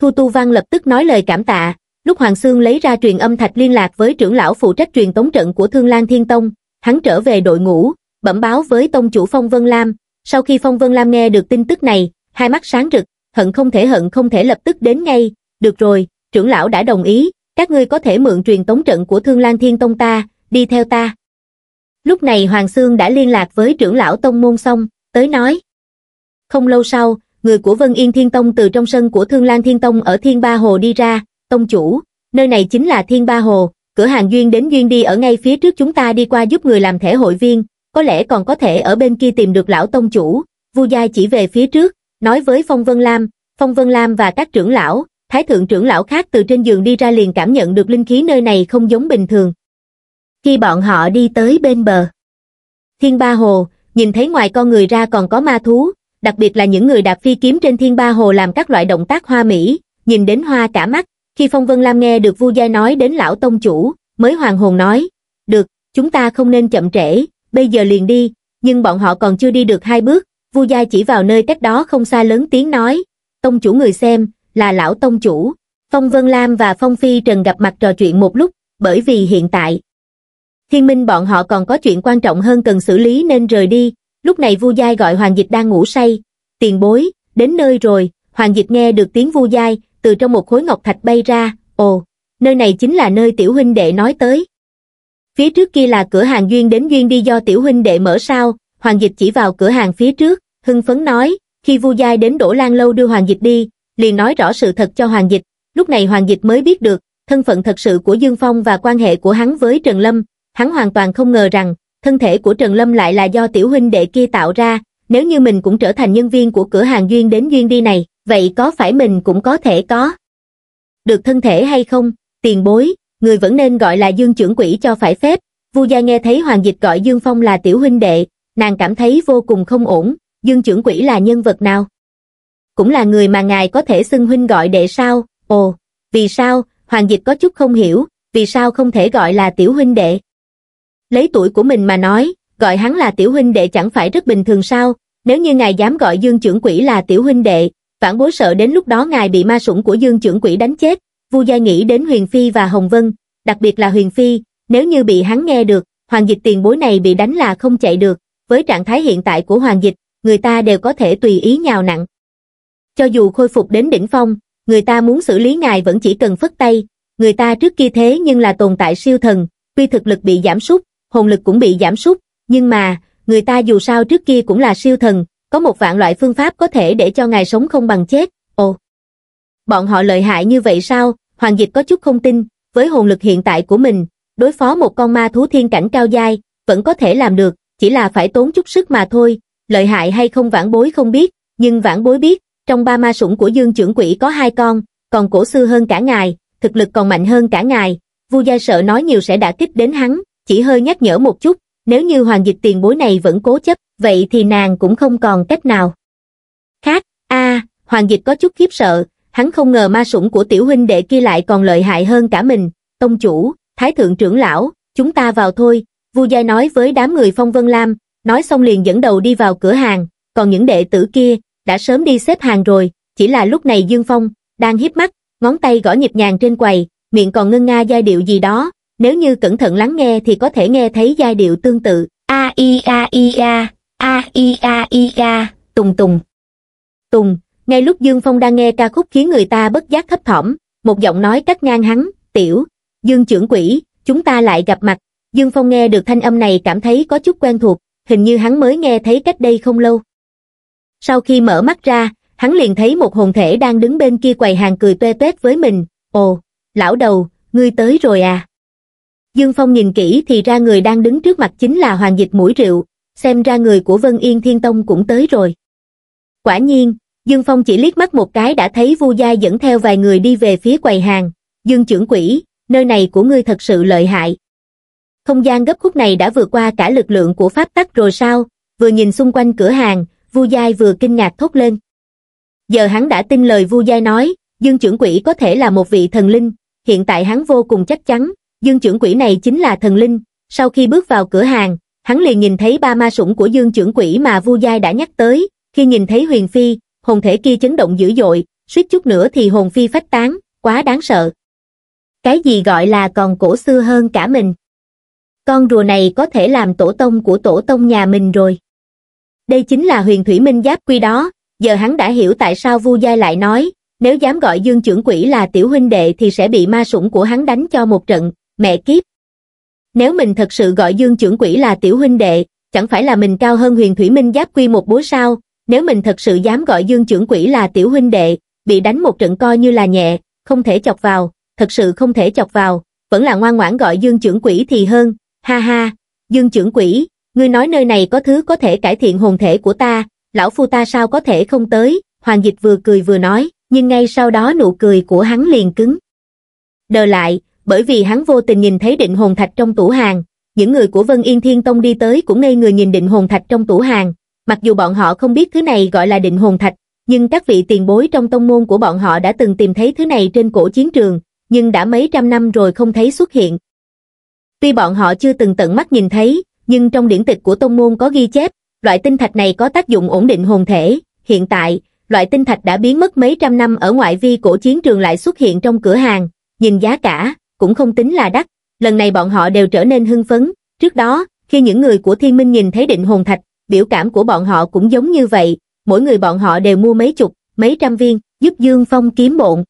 Thu Tu Văn lập tức nói lời cảm tạ, lúc Hoàng Sương lấy ra truyền âm thạch liên lạc với trưởng lão phụ trách truyền tống trận của Thương Lan Thiên Tông, hắn trở về đội ngũ, bẩm báo với tông chủ Phong Vân Lam, sau khi Phong Vân Lam nghe được tin tức này, hai mắt sáng rực, hận không thể hận không thể lập tức đến ngay, được rồi, trưởng lão đã đồng ý, các ngươi có thể mượn truyền tống trận của Thương Lan Thiên Tông ta, đi theo ta. Lúc này Hoàng Sương đã liên lạc với trưởng lão Tông Môn xong, tới nói. Không lâu sau, người của Vân Yên Thiên Tông từ trong sân của Thương Lan Thiên Tông ở Thiên Ba Hồ đi ra, Tông chủ, nơi này chính là Thiên Ba Hồ, cửa hàng Duyên đến Duyên đi ở ngay phía trước chúng ta đi qua giúp người làm thể hội viên, có lẽ còn có thể ở bên kia tìm được lão Tông chủ, Vu Gia chỉ về phía trước, nói với Phong Vân Lam, Phong Vân Lam và các trưởng lão, Thái Thượng trưởng lão khác từ trên giường đi ra liền cảm nhận được linh khí nơi này không giống bình thường, khi bọn họ đi tới bên bờ. Thiên Ba Hồ, nhìn thấy ngoài con người ra còn có ma thú, đặc biệt là những người đạp phi kiếm trên Thiên Ba Hồ làm các loại động tác hoa mỹ, nhìn đến hoa cả mắt, khi Phong Vân Lam nghe được Vu Gia nói đến lão tông chủ, mới hoàng hồn nói, được, chúng ta không nên chậm trễ, bây giờ liền đi, nhưng bọn họ còn chưa đi được hai bước, Vu Gia chỉ vào nơi cách đó không xa lớn tiếng nói, tông chủ người xem, là lão tông chủ. Phong Vân Lam và Phong Phi Trần gặp mặt trò chuyện một lúc, bởi vì hiện tại, Thiên minh bọn họ còn có chuyện quan trọng hơn cần xử lý nên rời đi, lúc này Vu Giai gọi Hoàng Dịch đang ngủ say, tiền bối, đến nơi rồi, Hoàng Dịch nghe được tiếng Vu Giai, từ trong một khối ngọc thạch bay ra, ồ, nơi này chính là nơi tiểu huynh đệ nói tới. Phía trước kia là cửa hàng duyên đến duyên đi do tiểu huynh đệ mở sao, Hoàng Dịch chỉ vào cửa hàng phía trước, hưng phấn nói, khi Vu Giai đến Đỗ Lan lâu đưa Hoàng Dịch đi, liền nói rõ sự thật cho Hoàng Dịch, lúc này Hoàng Dịch mới biết được, thân phận thật sự của Dương Phong và quan hệ của hắn với Trần Lâm, hắn hoàn toàn không ngờ rằng, thân thể của Trần Lâm lại là do tiểu huynh đệ kia tạo ra, nếu như mình cũng trở thành nhân viên của cửa hàng duyên đến duyên đi này, vậy có phải mình cũng có thể có? Được thân thể hay không, tiền bối, người vẫn nên gọi là Dương trưởng quỷ cho phải phép, Vu Gia nghe thấy Hoàng Dịch gọi Dương Phong là tiểu huynh đệ, nàng cảm thấy vô cùng không ổn, Dương trưởng quỷ là nhân vật nào? Cũng là người mà ngài có thể xưng huynh gọi đệ sao? Ồ, vì sao? Hoàng Dịch có chút không hiểu, vì sao không thể gọi là tiểu huynh đệ? Lấy tuổi của mình mà nói, gọi hắn là tiểu huynh đệ chẳng phải rất bình thường sao, nếu như ngài dám gọi Dương trưởng quỷ là tiểu huynh đệ, vãn bố sợ đến lúc đó ngài bị ma sủng của Dương trưởng quỷ đánh chết. Vu Gia nghĩ đến Huyền Phi và Hồng Vân, đặc biệt là Huyền Phi, nếu như bị hắn nghe được, Hoàng Dịch tiền bối này bị đánh là không chạy được, với trạng thái hiện tại của Hoàng Dịch, người ta đều có thể tùy ý nhào nặng. Cho dù khôi phục đến đỉnh phong, người ta muốn xử lý ngài vẫn chỉ cần phất tay, người ta trước kia thế nhưng là tồn tại siêu thần, tuy thực lực bị giảm sút, hồn lực cũng bị giảm sút, nhưng mà, người ta dù sao trước kia cũng là siêu thần, có một vạn loại phương pháp có thể để cho ngài sống không bằng chết, ồ. Bọn họ lợi hại như vậy sao, Hoàng Dịch có chút không tin, với hồn lực hiện tại của mình, đối phó một con ma thú thiên cảnh cao dai, vẫn có thể làm được, chỉ là phải tốn chút sức mà thôi, lợi hại hay không vãn bối không biết, nhưng vãn bối biết, trong ba ma sủng của dương trưởng quỷ có hai con, còn cổ xưa hơn cả ngài, thực lực còn mạnh hơn cả ngài, Vu Gia sợ nói nhiều sẽ đã kích đến hắn, chỉ hơi nhắc nhở một chút, nếu như hoàng dịch tiền bối này vẫn cố chấp, vậy thì nàng cũng không còn cách nào. Khác, a hoàng dịch có chút khiếp sợ, hắn không ngờ ma sủng của tiểu huynh đệ kia lại còn lợi hại hơn cả mình, tông chủ, thái thượng trưởng lão, chúng ta vào thôi, Vu Giai nói với đám người Phong Vân Lam, nói xong liền dẫn đầu đi vào cửa hàng, còn những đệ tử kia, đã sớm đi xếp hàng rồi, chỉ là lúc này Dương Phong, đang hiếp mắt, ngón tay gõ nhịp nhàng trên quầy, miệng còn ngân nga giai điệu gì đó, nếu như cẩn thận lắng nghe thì có thể nghe thấy giai điệu tương tự, a i a i a, a i a i a, tùng tùng. Tùng, ngay lúc Dương Phong đang nghe ca khúc khiến người ta bất giác thấp thỏm, một giọng nói cắt ngang hắn, tiểu, Dương trưởng quỷ, chúng ta lại gặp mặt. Dương Phong nghe được thanh âm này cảm thấy có chút quen thuộc, hình như hắn mới nghe thấy cách đây không lâu. Sau khi mở mắt ra, hắn liền thấy một hồn thể đang đứng bên kia quầy hàng cười toe toét với mình, ồ, lão đầu, ngươi tới rồi à. Dương Phong nhìn kỹ thì ra người đang đứng trước mặt chính là hoàng dịch mũi rượu, xem ra người của Vân Yên Thiên Tông cũng tới rồi. Quả nhiên, Dương Phong chỉ liếc mắt một cái đã thấy Vu Giai dẫn theo vài người đi về phía quầy hàng. Dương trưởng Quỷ, nơi này của ngươi thật sự lợi hại. Không gian gấp khúc này đã vượt qua cả lực lượng của pháp tắc rồi sao? Vừa nhìn xung quanh cửa hàng, Vu Giai vừa kinh ngạc thốt lên. Giờ hắn đã tin lời Vu Giai nói, Dương trưởng Quỷ có thể là một vị thần linh, hiện tại hắn vô cùng chắc chắn, Dương trưởng quỷ này chính là thần linh, sau khi bước vào cửa hàng, hắn liền nhìn thấy ba ma sủng của Dương trưởng quỷ mà Vu Giai đã nhắc tới, khi nhìn thấy Huyền Phi, hồn thể kia chấn động dữ dội, suýt chút nữa thì hồn Phi phách tán, quá đáng sợ. Cái gì gọi là còn cổ xưa hơn cả mình? Con rùa này có thể làm tổ tông của tổ tông nhà mình rồi. Đây chính là huyền thủy minh giáp quy đó, giờ hắn đã hiểu tại sao Vu Giai lại nói, nếu dám gọi Dương trưởng quỷ là tiểu huynh đệ thì sẽ bị ma sủng của hắn đánh cho một trận, mẹ kiếp. Nếu mình thật sự gọi Dương trưởng quỷ là tiểu huynh đệ, chẳng phải là mình cao hơn huyền thủy minh giáp quy một búa sao, nếu mình thật sự dám gọi Dương trưởng quỷ là tiểu huynh đệ, bị đánh một trận coi như là nhẹ, không thể chọc vào, thật sự không thể chọc vào, vẫn là ngoan ngoãn gọi Dương trưởng quỷ thì hơn, ha ha, Dương trưởng quỷ, ngươi nói nơi này có thứ có thể cải thiện hồn thể của ta, lão phu ta sao có thể không tới, Hoàng Dịch vừa cười vừa nói, nhưng ngay sau đó nụ cười của hắn liền cứng. Đờ lại, bởi vì hắn vô tình nhìn thấy định hồn thạch trong tủ hàng, những người của Vân Yên Thiên Tông đi tới cũng ngây người nhìn định hồn thạch trong tủ hàng, mặc dù bọn họ không biết thứ này gọi là định hồn thạch, nhưng các vị tiền bối trong tông môn của bọn họ đã từng tìm thấy thứ này trên cổ chiến trường, nhưng đã mấy trăm năm rồi không thấy xuất hiện. Tuy bọn họ chưa từng tận mắt nhìn thấy, nhưng trong điển tịch của tông môn có ghi chép, loại tinh thạch này có tác dụng ổn định hồn thể, hiện tại, loại tinh thạch đã biến mất mấy trăm năm ở ngoại vi cổ chiến trường lại xuất hiện trong cửa hàng, nhìn giá cả, cũng không tính là đắt, lần này bọn họ đều trở nên hưng phấn. Trước đó, khi những người của thiên minh nhìn thấy định hồn thạch, biểu cảm của bọn họ cũng giống như vậy, mỗi người bọn họ đều mua mấy chục, mấy trăm viên, giúp Dương Phong kiếm bộn.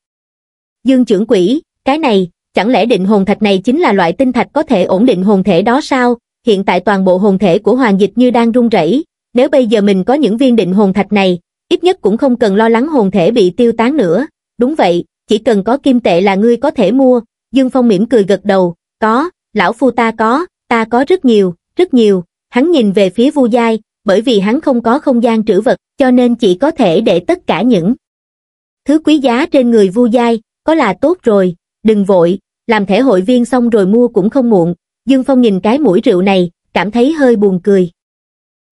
Dương trưởng quỷ, cái này, chẳng lẽ định hồn thạch này chính là loại tinh thạch có thể ổn định hồn thể đó sao? Hiện tại toàn bộ hồn thể của Hoàng Dịch như đang rung rẩy, nếu bây giờ mình có những viên định hồn thạch này, ít nhất cũng không cần lo lắng hồn thể bị tiêu tán nữa. Đúng vậy, chỉ cần có kim tệ là ngươi có thể mua, Dương Phong mỉm cười gật đầu, có, lão phu ta có, ta có rất nhiều, rất nhiều, hắn nhìn về phía Vu Giai, bởi vì hắn không có không gian trữ vật, cho nên chỉ có thể để tất cả những thứ quý giá trên người Vu Giai, có là tốt rồi, đừng vội, làm thể hội viên xong rồi mua cũng không muộn. Dương Phong nhìn cái mũi rượu này, cảm thấy hơi buồn cười.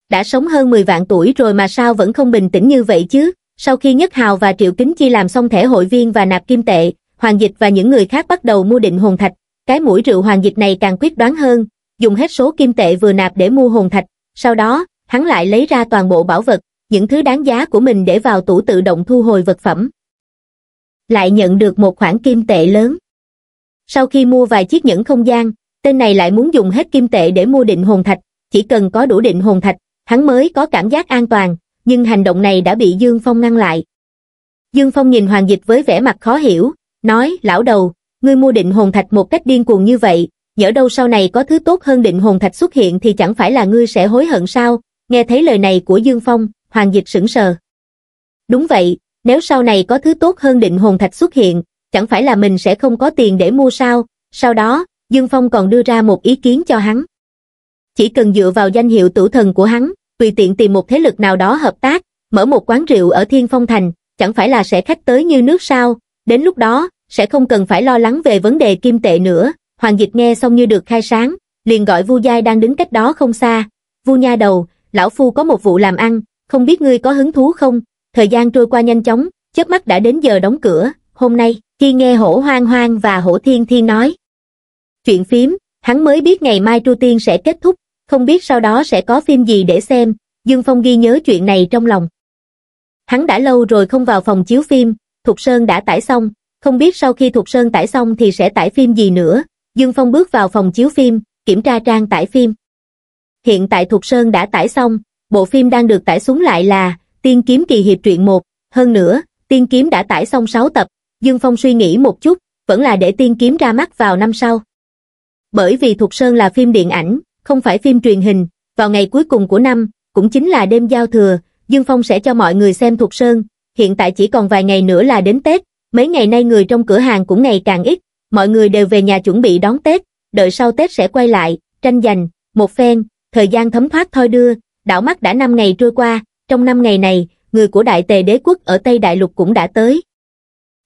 Đã sống hơn 10 vạn tuổi rồi mà sao vẫn không bình tĩnh như vậy chứ? Sau khi Nhất Hào và Triệu Kính Chi làm xong thẻ hội viên và nạp kim tệ, Hoàng Dịch và những người khác bắt đầu mua định hồn thạch, cái mũi rượu Hoàng Dịch này càng quyết đoán hơn, dùng hết số kim tệ vừa nạp để mua hồn thạch, sau đó, hắn lại lấy ra toàn bộ bảo vật, những thứ đáng giá của mình để vào tủ tự động thu hồi vật phẩm. Lại nhận được một khoản kim tệ lớn. Sau khi mua vài chiếc nhẫn không gian, tên này lại muốn dùng hết kim tệ để mua định hồn thạch, chỉ cần có đủ định hồn thạch, hắn mới có cảm giác an toàn, nhưng hành động này đã bị Dương Phong ngăn lại. Dương Phong nhìn Hoàng Dịch với vẻ mặt khó hiểu, nói, lão đầu, ngươi mua định hồn thạch một cách điên cuồng như vậy, nhỡ đâu sau này có thứ tốt hơn định hồn thạch xuất hiện thì chẳng phải là ngươi sẽ hối hận sao, nghe thấy lời này của Dương Phong, Hoàng Dịch sững sờ. Đúng vậy, nếu sau này có thứ tốt hơn định hồn thạch xuất hiện, chẳng phải là mình sẽ không có tiền để mua sao, sau đó, Dương Phong còn đưa ra một ý kiến cho hắn. Chỉ cần dựa vào danh hiệu tử thần của hắn, tùy tiện tìm một thế lực nào đó hợp tác, mở một quán rượu ở Thiên Phong Thành, chẳng phải là sẽ khách tới như nước sao, Đến lúc đó, sẽ không cần phải lo lắng về vấn đề kim tệ nữa. Hoàng Dịch nghe xong như được khai sáng, liền gọi Vu Giai đang đứng cách đó không xa. Vu Nha đầu, lão phu có một vụ làm ăn, không biết ngươi có hứng thú không? Thời gian trôi qua nhanh chóng, chớp mắt đã đến giờ đóng cửa. Hôm nay, khi nghe hổ hoang hoang và hổ thiên thiên nói chuyện phím, hắn mới biết ngày mai Tru Tiên sẽ kết thúc, không biết sau đó sẽ có phim gì để xem, Dương Phong ghi nhớ chuyện này trong lòng. Hắn đã lâu rồi không vào phòng chiếu phim, Thục Sơn đã tải xong, không biết sau khi Thục Sơn tải xong thì sẽ tải phim gì nữa. Dương Phong bước vào phòng chiếu phim, kiểm tra trang tải phim. Hiện tại Thục Sơn đã tải xong, bộ phim đang được tải xuống lại là Tiên kiếm kỳ hiệp truyện 1. Hơn nữa, Tiên kiếm đã tải xong 6 tập. Dương Phong suy nghĩ một chút, vẫn là để Tiên kiếm ra mắt vào năm sau. Bởi vì Thục Sơn là phim điện ảnh, không phải phim truyền hình, vào ngày cuối cùng của năm, cũng chính là đêm giao thừa, Dương Phong sẽ cho mọi người xem Thục Sơn, hiện tại chỉ còn vài ngày nữa là đến Tết, mấy ngày nay người trong cửa hàng cũng ngày càng ít, mọi người đều về nhà chuẩn bị đón Tết, đợi sau Tết sẽ quay lại, tranh giành, một phen, thời gian thấm thoát thôi đưa, đảo mắt đã 5 ngày trôi qua, trong 5 ngày này, người của Đại Tề Đế Quốc ở Tây Đại Lục cũng đã tới.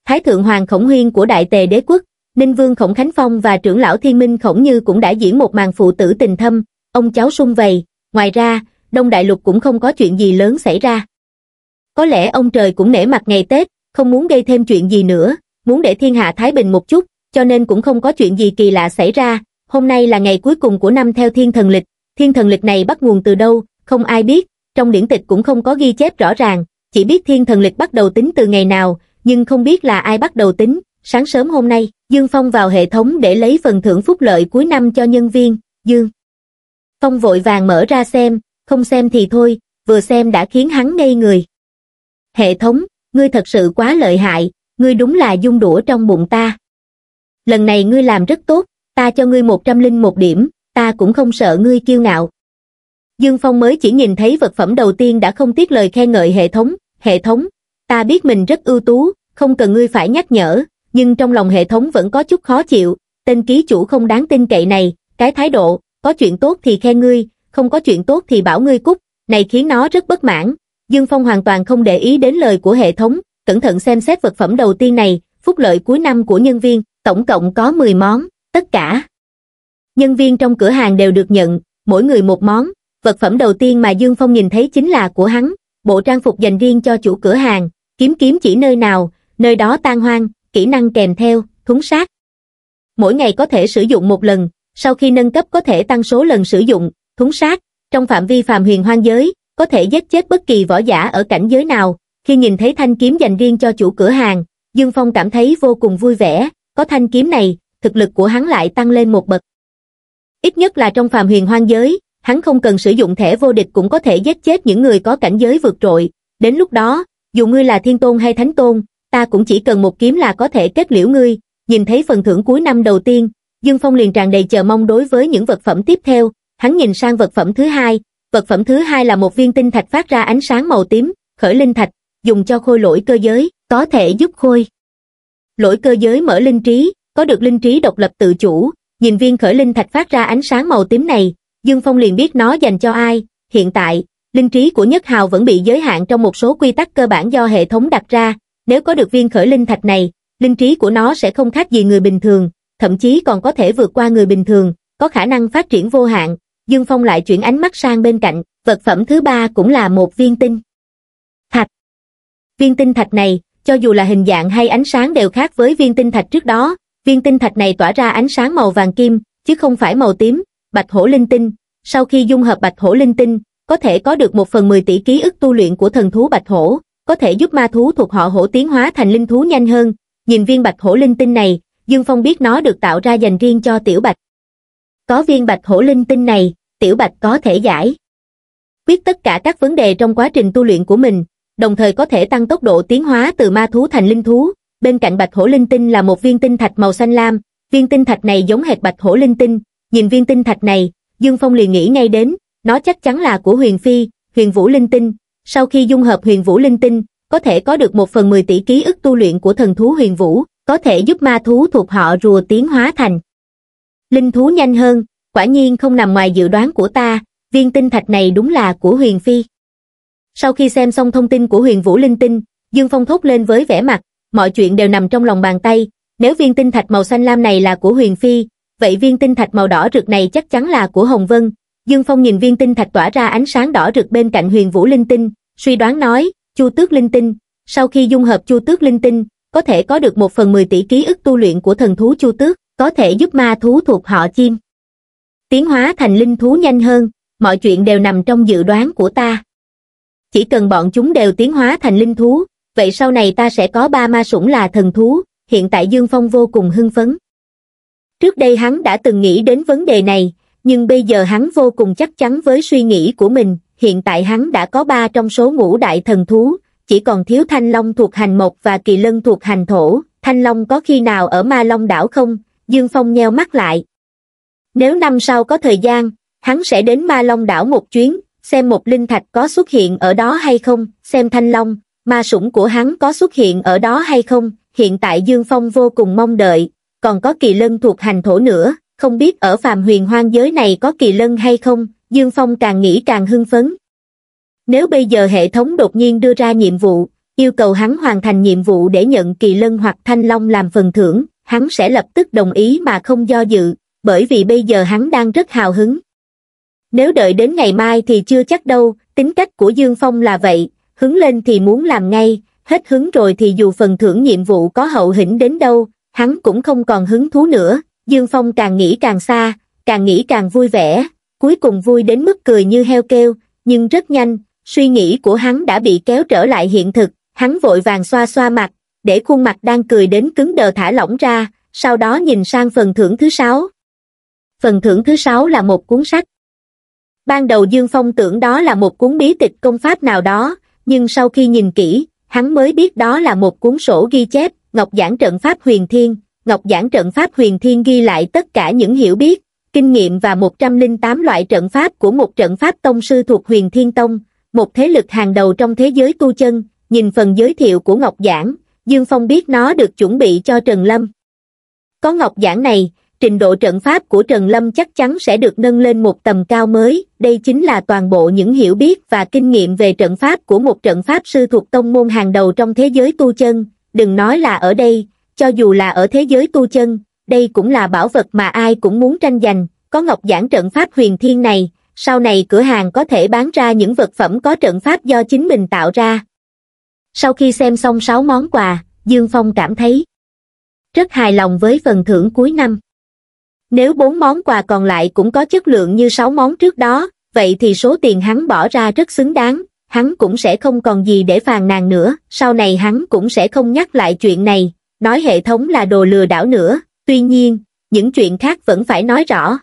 Thái Thượng Hoàng Khổng Huyên của Đại Tề Đế Quốc, Ninh Vương Khổng Khánh Phong và trưởng lão Thiên Minh Khổng Như cũng đã diễn một màn phụ tử tình thâm, ông cháu sung vầy, ngoài ra, Đông Đại Lục cũng không có chuyện gì lớn xảy ra có lẽ ông trời cũng nể mặt ngày Tết, không muốn gây thêm chuyện gì nữa, muốn để thiên hạ thái bình một chút, cho nên cũng không có chuyện gì kỳ lạ xảy ra. Hôm nay là ngày cuối cùng của năm theo thiên thần lịch, thiên thần lịch này bắt nguồn từ đâu, không ai biết, trong điển tịch cũng không có ghi chép rõ ràng, chỉ biết thiên thần lịch bắt đầu tính từ ngày nào, nhưng không biết là ai bắt đầu tính. Sáng sớm hôm nay, Dương Phong vào hệ thống để lấy phần thưởng phúc lợi cuối năm cho nhân viên, Dương. Phong vội vàng mở ra xem, không xem thì thôi, vừa xem đã khiến hắn ngây người hệ thống ngươi thật sự quá lợi hại ngươi đúng là dung đũa trong bụng ta lần này ngươi làm rất tốt ta cho ngươi một trăm linh một điểm ta cũng không sợ ngươi kiêu ngạo dương phong mới chỉ nhìn thấy vật phẩm đầu tiên đã không tiếc lời khen ngợi hệ thống hệ thống ta biết mình rất ưu tú không cần ngươi phải nhắc nhở nhưng trong lòng hệ thống vẫn có chút khó chịu tên ký chủ không đáng tin cậy này cái thái độ có chuyện tốt thì khen ngươi không có chuyện tốt thì bảo ngươi cút này khiến nó rất bất mãn Dương Phong hoàn toàn không để ý đến lời của hệ thống, cẩn thận xem xét vật phẩm đầu tiên này, phúc lợi cuối năm của nhân viên, tổng cộng có 10 món, tất cả. Nhân viên trong cửa hàng đều được nhận, mỗi người một món, vật phẩm đầu tiên mà Dương Phong nhìn thấy chính là của hắn, bộ trang phục dành riêng cho chủ cửa hàng, kiếm kiếm chỉ nơi nào, nơi đó tan hoang, kỹ năng kèm theo, thúng sát. Mỗi ngày có thể sử dụng một lần, sau khi nâng cấp có thể tăng số lần sử dụng, thúng sát, trong phạm vi phàm huyền hoang giới, có thể giết chết bất kỳ võ giả ở cảnh giới nào. Khi nhìn thấy thanh kiếm dành riêng cho chủ cửa hàng, Dương Phong cảm thấy vô cùng vui vẻ, có thanh kiếm này, thực lực của hắn lại tăng lên một bậc. Ít nhất là trong phàm huyền hoang giới, hắn không cần sử dụng thẻ vô địch cũng có thể giết chết những người có cảnh giới vượt trội. Đến lúc đó, dù ngươi là thiên tôn hay thánh tôn, ta cũng chỉ cần một kiếm là có thể kết liễu ngươi. Nhìn thấy phần thưởng cuối năm đầu tiên, Dương Phong liền tràn đầy chờ mong đối với những vật phẩm tiếp theo. Hắn nhìn sang vật phẩm thứ hai, Vật phẩm thứ hai là một viên tinh thạch phát ra ánh sáng màu tím, khởi linh thạch, dùng cho khôi lỗi cơ giới, có thể giúp khôi. Lỗi cơ giới mở linh trí, có được linh trí độc lập tự chủ, nhìn viên khởi linh thạch phát ra ánh sáng màu tím này, Dương Phong liền biết nó dành cho ai. Hiện tại, linh trí của Nhất Hào vẫn bị giới hạn trong một số quy tắc cơ bản do hệ thống đặt ra. Nếu có được viên khởi linh thạch này, linh trí của nó sẽ không khác gì người bình thường, thậm chí còn có thể vượt qua người bình thường, có khả năng phát triển vô hạn, Dương Phong lại chuyển ánh mắt sang bên cạnh, vật phẩm thứ ba cũng là một viên tinh. Thạch. Viên tinh thạch này, cho dù là hình dạng hay ánh sáng đều khác với viên tinh thạch trước đó, viên tinh thạch này tỏa ra ánh sáng màu vàng kim, chứ không phải màu tím, bạch hổ linh tinh. Sau khi dung hợp bạch hổ linh tinh, có thể có được một phần mười tỷ ký ức tu luyện của thần thú bạch hổ, có thể giúp ma thú thuộc họ hổ tiến hóa thành linh thú nhanh hơn. Nhìn viên bạch hổ linh tinh này, Dương Phong biết nó được tạo ra dành riêng cho tiểu bạch có viên bạch hổ linh tinh này, tiểu bạch có thể giải quyết tất cả các vấn đề trong quá trình tu luyện của mình, đồng thời có thể tăng tốc độ tiến hóa từ ma thú thành linh thú. Bên cạnh bạch hổ linh tinh là một viên tinh thạch màu xanh lam, viên tinh thạch này giống hệt bạch hổ linh tinh, nhìn viên tinh thạch này, Dương Phong liền nghĩ ngay đến, nó chắc chắn là của Huyền Phi, Huyền Vũ linh tinh. Sau khi dung hợp Huyền Vũ linh tinh, có thể có được một phần 10 tỷ ký ức tu luyện của thần thú Huyền Vũ, có thể giúp ma thú thuộc họ rùa tiến hóa thành linh thú nhanh hơn, quả nhiên không nằm ngoài dự đoán của ta, viên tinh thạch này đúng là của Huyền Phi. Sau khi xem xong thông tin của Huyền Vũ Linh Tinh, Dương Phong thốt lên với vẻ mặt, mọi chuyện đều nằm trong lòng bàn tay, nếu viên tinh thạch màu xanh lam này là của Huyền Phi, vậy viên tinh thạch màu đỏ rực này chắc chắn là của Hồng Vân. Dương Phong nhìn viên tinh thạch tỏa ra ánh sáng đỏ rực bên cạnh Huyền Vũ Linh Tinh, suy đoán nói, Chu Tước Linh Tinh, sau khi dung hợp Chu Tước Linh Tinh, có thể có được một phần mười tỷ ký ức tu luyện của thần thú Chu Tước, có thể giúp ma thú thuộc họ chim tiến hóa thành linh thú nhanh hơn, mọi chuyện đều nằm trong dự đoán của ta. Chỉ cần bọn chúng đều tiến hóa thành linh thú, vậy sau này ta sẽ có ba ma sủng là thần thú, hiện tại Dương Phong vô cùng hưng phấn. Trước đây hắn đã từng nghĩ đến vấn đề này, nhưng bây giờ hắn vô cùng chắc chắn với suy nghĩ của mình, hiện tại hắn đã có ba trong số ngũ đại thần thú, chỉ còn thiếu Thanh Long thuộc hành mộc và Kỳ Lân thuộc hành thổ, Thanh Long có khi nào ở Ma Long đảo không? Dương Phong nheo mắt lại, nếu năm sau có thời gian, hắn sẽ đến Ma Long đảo một chuyến, xem một linh thạch có xuất hiện ở đó hay không, xem thanh long, ma sủng của hắn có xuất hiện ở đó hay không, hiện tại Dương Phong vô cùng mong đợi, còn có kỳ lân thuộc hành thổ nữa, không biết ở phàm huyền hoang giới này có kỳ lân hay không, Dương Phong càng nghĩ càng hưng phấn. Nếu bây giờ hệ thống đột nhiên đưa ra nhiệm vụ, yêu cầu hắn hoàn thành nhiệm vụ để nhận kỳ lân hoặc thanh long làm phần thưởng, hắn sẽ lập tức đồng ý mà không do dự, bởi vì bây giờ hắn đang rất hào hứng. Nếu đợi đến ngày mai thì chưa chắc đâu, tính cách của Dương Phong là vậy, hứng lên thì muốn làm ngay, hết hứng rồi thì dù phần thưởng nhiệm vụ có hậu hĩnh đến đâu, hắn cũng không còn hứng thú nữa, Dương Phong càng nghĩ càng xa, càng nghĩ càng vui vẻ, cuối cùng vui đến mức cười như heo kêu, nhưng rất nhanh, suy nghĩ của hắn đã bị kéo trở lại hiện thực, hắn vội vàng xoa xoa mặt, để khuôn mặt đang cười đến cứng đờ thả lỏng ra, sau đó nhìn sang phần thưởng thứ sáu, phần thưởng thứ sáu là một cuốn sách. Ban đầu Dương Phong tưởng đó là một cuốn bí tịch công pháp nào đó, nhưng sau khi nhìn kỹ, hắn mới biết đó là một cuốn sổ ghi chép, Ngọc Giảng Trận Pháp Huyền Thiên. Ngọc Giảng Trận Pháp Huyền Thiên ghi lại tất cả những hiểu biết, kinh nghiệm và 108 loại trận pháp của một trận pháp tông sư thuộc Huyền Thiên Tông, một thế lực hàng đầu trong thế giới tu chân, nhìn phần giới thiệu của Ngọc Giảng, Dương Phong biết nó được chuẩn bị cho Trần Lâm. Có Ngọc Giảng này, trình độ trận pháp của Trần Lâm chắc chắn sẽ được nâng lên một tầm cao mới, đây chính là toàn bộ những hiểu biết và kinh nghiệm về trận pháp của một trận pháp sư thuộc tông môn hàng đầu trong thế giới tu chân, đừng nói là ở đây, cho dù là ở thế giới tu chân, đây cũng là bảo vật mà ai cũng muốn tranh giành, có ngọc giảng trận pháp huyền thiên này, sau này cửa hàng có thể bán ra những vật phẩm có trận pháp do chính mình tạo ra. Sau khi xem xong 6 món quà, Dương Phong cảm thấy rất hài lòng với phần thưởng cuối năm. Nếu bốn món quà còn lại cũng có chất lượng như sáu món trước đó, vậy thì số tiền hắn bỏ ra rất xứng đáng, hắn cũng sẽ không còn gì để phàn nàn nữa, sau này hắn cũng sẽ không nhắc lại chuyện này, nói hệ thống là đồ lừa đảo nữa, tuy nhiên, những chuyện khác vẫn phải nói rõ.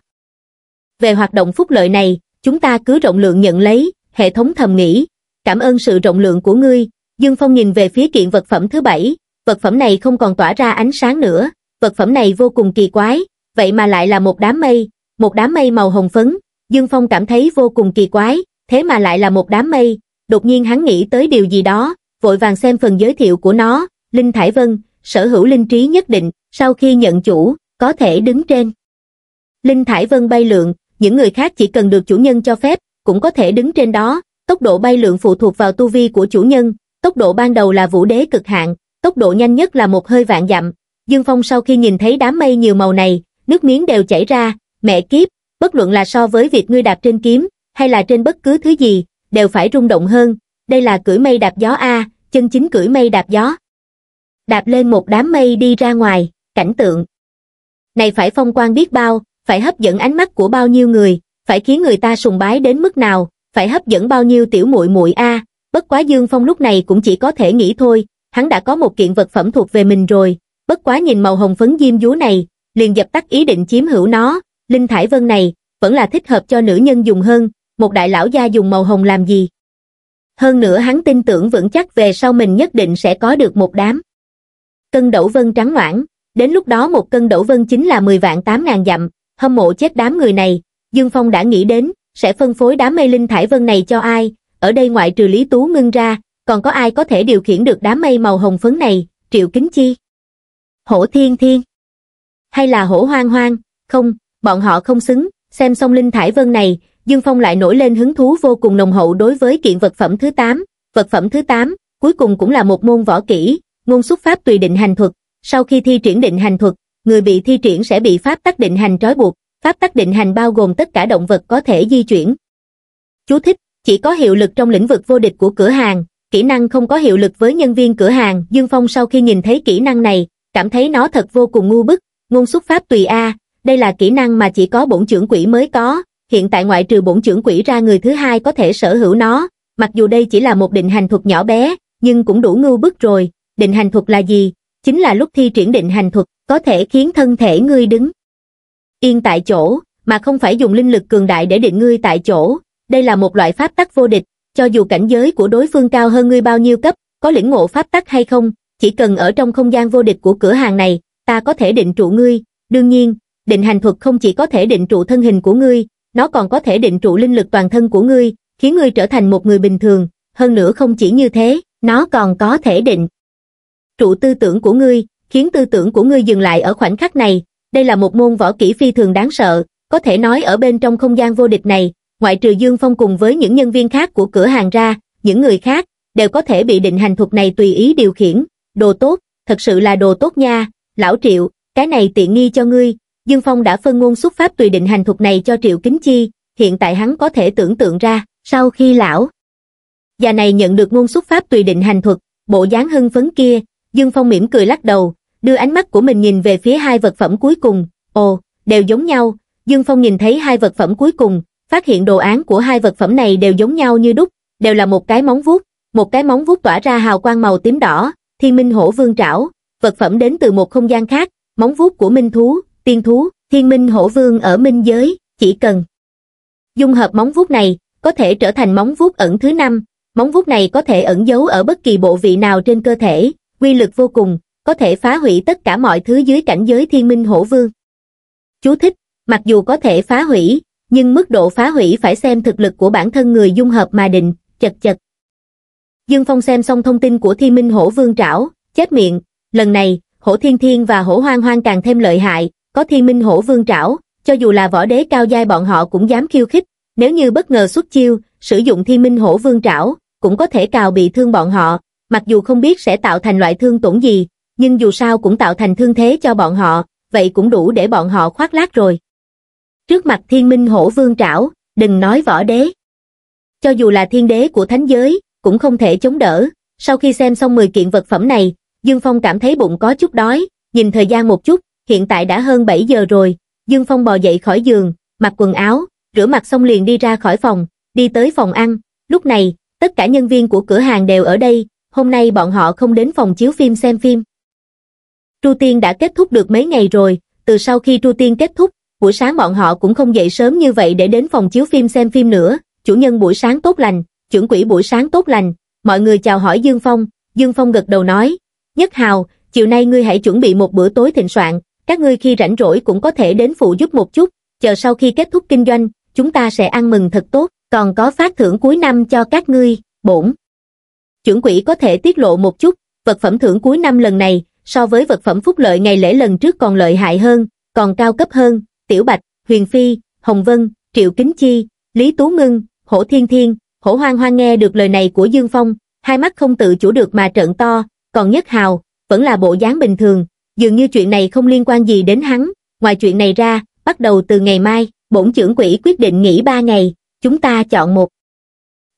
Về hoạt động phúc lợi này, chúng ta cứ rộng lượng nhận lấy, hệ thống thầm nghĩ, cảm ơn sự rộng lượng của ngươi, Dương Phong nhìn về phía kiện vật phẩm thứ bảy, vật phẩm này không còn tỏa ra ánh sáng nữa, vật phẩm này vô cùng kỳ quái, vậy mà lại là một đám mây, một đám mây màu hồng phấn, Dương Phong cảm thấy vô cùng kỳ quái, thế mà lại là một đám mây, đột nhiên hắn nghĩ tới điều gì đó, vội vàng xem phần giới thiệu của nó, Linh Thải Vân, sở hữu linh trí nhất định, sau khi nhận chủ, có thể đứng trên. Linh Thải Vân bay lượng, những người khác chỉ cần được chủ nhân cho phép, cũng có thể đứng trên đó, tốc độ bay lượng phụ thuộc vào tu vi của chủ nhân, tốc độ ban đầu là vũ đế cực hạn, tốc độ nhanh nhất là một hơi vạn dặm. Dương Phong sau khi nhìn thấy đám mây nhiều màu này, nước miếng đều chảy ra, mẹ kiếp, bất luận là so với việc ngươi đạp trên kiếm, hay là trên bất cứ thứ gì, đều phải rung động hơn, đây là cưỡi mây đạp gió A, chân chính cưỡi mây đạp gió. Đạp lên một đám mây đi ra ngoài, cảnh tượng. Này phải phong quan biết bao, phải hấp dẫn ánh mắt của bao nhiêu người, phải khiến người ta sùng bái đến mức nào, phải hấp dẫn bao nhiêu tiểu muội muội A, bất quá Dương Phong lúc này cũng chỉ có thể nghĩ thôi, hắn đã có một kiện vật phẩm thuộc về mình rồi, bất quá nhìn màu hồng phấn diêm dúa này, liền dập tắt ý định chiếm hữu nó, Linh Thải Vân này, vẫn là thích hợp cho nữ nhân dùng hơn, một đại lão gia dùng màu hồng làm gì. Hơn nữa hắn tin tưởng vững chắc về sau mình nhất định sẽ có được một đám. Cân đẩu vân trắng noãn, đến lúc đó một cân đẩu vân chính là 10 vạn 8 ngàn dặm, hâm mộ chết đám người này, Dương Phong đã nghĩ đến, sẽ phân phối đám mây linh thải vân này cho ai, ở đây ngoại trừ Lý Tú ngưng ra, còn có ai có thể điều khiển được đám mây màu hồng phấn này, Triệu Kính Chi. Hổ Thiên Thiên hay là hổ hoang hoang, không, bọn họ không xứng, xem xong linh thải vân này, Dương Phong lại nổi lên hứng thú vô cùng nồng hậu đối với kiện vật phẩm thứ 8, vật phẩm thứ 8, cuối cùng cũng là một môn võ kỹ, ngôn xuất pháp tùy định hành thuật, sau khi thi triển định hành thuật, người bị thi triển sẽ bị pháp tắc định hành trói buộc, pháp tắc định hành bao gồm tất cả động vật có thể di chuyển. Chú thích, chỉ có hiệu lực trong lĩnh vực vô địch của cửa hàng, kỹ năng không có hiệu lực với nhân viên cửa hàng, Dương Phong sau khi nhìn thấy kỹ năng này, cảm thấy nó thật vô cùng ngu bức, ngôn xuất pháp tùy A, đây là kỹ năng mà chỉ có bổn trưởng quỷ mới có, hiện tại ngoại trừ bổn trưởng quỷ ra người thứ hai có thể sở hữu nó, mặc dù đây chỉ là một định hành thuật nhỏ bé, nhưng cũng đủ ngưu bức rồi, định hành thuật là gì? Chính là lúc thi triển định hành thuật, có thể khiến thân thể ngươi đứng yên tại chỗ, mà không phải dùng linh lực cường đại để định ngươi tại chỗ, đây là một loại pháp tắc vô địch, cho dù cảnh giới của đối phương cao hơn ngươi bao nhiêu cấp, có lĩnh ngộ pháp tắc hay không, chỉ cần ở trong không gian vô địch của cửa hàng này, ta có thể định trụ ngươi, đương nhiên, định hành thuật không chỉ có thể định trụ thân hình của ngươi, nó còn có thể định trụ linh lực toàn thân của ngươi, khiến ngươi trở thành một người bình thường, hơn nữa không chỉ như thế, nó còn có thể định trụ tư tưởng của ngươi, khiến tư tưởng của ngươi dừng lại ở khoảnh khắc này, đây là một môn võ kỹ phi thường đáng sợ, có thể nói ở bên trong không gian vô địch này, ngoại trừ Dương Phong cùng với những nhân viên khác của cửa hàng ra, những người khác đều có thể bị định hành thuật này tùy ý điều khiển, đồ tốt, thật sự là đồ tốt nha, lão triệu, cái này tiện nghi cho ngươi, Dương Phong đã phân ngôn xuất pháp tùy định hành thuật này cho Triệu Kính Chi, hiện tại hắn có thể tưởng tượng ra, sau khi lão già này nhận được ngôn xuất pháp tùy định hành thuật, bộ dáng hưng phấn kia, Dương Phong mỉm cười lắc đầu, đưa ánh mắt của mình nhìn về phía hai vật phẩm cuối cùng, ồ, đều giống nhau, Dương Phong nhìn thấy hai vật phẩm cuối cùng, phát hiện đồ án của hai vật phẩm này đều giống nhau như đúc, đều là một cái móng vuốt, một cái móng vuốt tỏa ra hào quang màu tím đỏ, thiên minh hổ vương trảo, vật phẩm đến từ một không gian khác, móng vuốt của minh thú, tiên thú, thiên minh hổ vương ở minh giới, chỉ cần dung hợp móng vuốt này, có thể trở thành móng vuốt ẩn thứ năm. Móng vuốt này có thể ẩn giấu ở bất kỳ bộ vị nào trên cơ thể, quy lực vô cùng, có thể phá hủy tất cả mọi thứ dưới cảnh giới thiên minh hổ vương. Chú thích, mặc dù có thể phá hủy, nhưng mức độ phá hủy phải xem thực lực của bản thân người dung hợp mà định, chật chật. Dương Phong xem xong thông tin của thiên minh hổ vương trảo, chết miệng, lần này hổ thiên thiên và hổ hoang hoang càng thêm lợi hại có thiên minh hổ vương trảo cho dù là võ đế cao giai bọn họ cũng dám khiêu khích nếu như bất ngờ xuất chiêu sử dụng thiên minh hổ vương trảo cũng có thể cào bị thương bọn họ mặc dù không biết sẽ tạo thành loại thương tổn gì nhưng dù sao cũng tạo thành thương thế cho bọn họ vậy cũng đủ để bọn họ khoác lác rồi trước mặt thiên minh hổ vương trảo đừng nói võ đế cho dù là thiên đế của thánh giới cũng không thể chống đỡ sau khi xem xong 10 kiện vật phẩm này Dương Phong cảm thấy bụng có chút đói, nhìn thời gian một chút, hiện tại đã hơn 7 giờ rồi. Dương Phong bò dậy khỏi giường, mặc quần áo, rửa mặt xong liền đi ra khỏi phòng, đi tới phòng ăn. Lúc này, tất cả nhân viên của cửa hàng đều ở đây, hôm nay bọn họ không đến phòng chiếu phim xem phim. Tru Tiên đã kết thúc được mấy ngày rồi, từ sau khi Tru Tiên kết thúc, buổi sáng bọn họ cũng không dậy sớm như vậy để đến phòng chiếu phim xem phim nữa, chủ nhân buổi sáng tốt lành, trưởng quỹ buổi sáng tốt lành, mọi người chào hỏi Dương Phong, Dương Phong gật đầu nói, Nhất Hào, chiều nay ngươi hãy chuẩn bị một bữa tối thịnh soạn, các ngươi khi rảnh rỗi cũng có thể đến phụ giúp một chút, chờ sau khi kết thúc kinh doanh, chúng ta sẽ ăn mừng thật tốt, còn có phát thưởng cuối năm cho các ngươi, bổn. Trưởng quỹ có thể tiết lộ một chút, vật phẩm thưởng cuối năm lần này, so với vật phẩm phúc lợi ngày lễ lần trước còn lợi hại hơn, còn cao cấp hơn, Tiểu Bạch, Huyền Phi, Hồng Vân, Triệu Kính Chi, Lý Tú Ngưng, Hổ Thiên Thiên, Hổ Hoang Hoang nghe được lời này của Dương Phong, hai mắt không tự chủ được mà trợn to, còn Nhất Hào, vẫn là bộ dáng bình thường, dường như chuyện này không liên quan gì đến hắn, ngoài chuyện này ra, bắt đầu từ ngày mai, bổn trưởng quỹ quyết định nghỉ ba ngày, chúng ta chọn một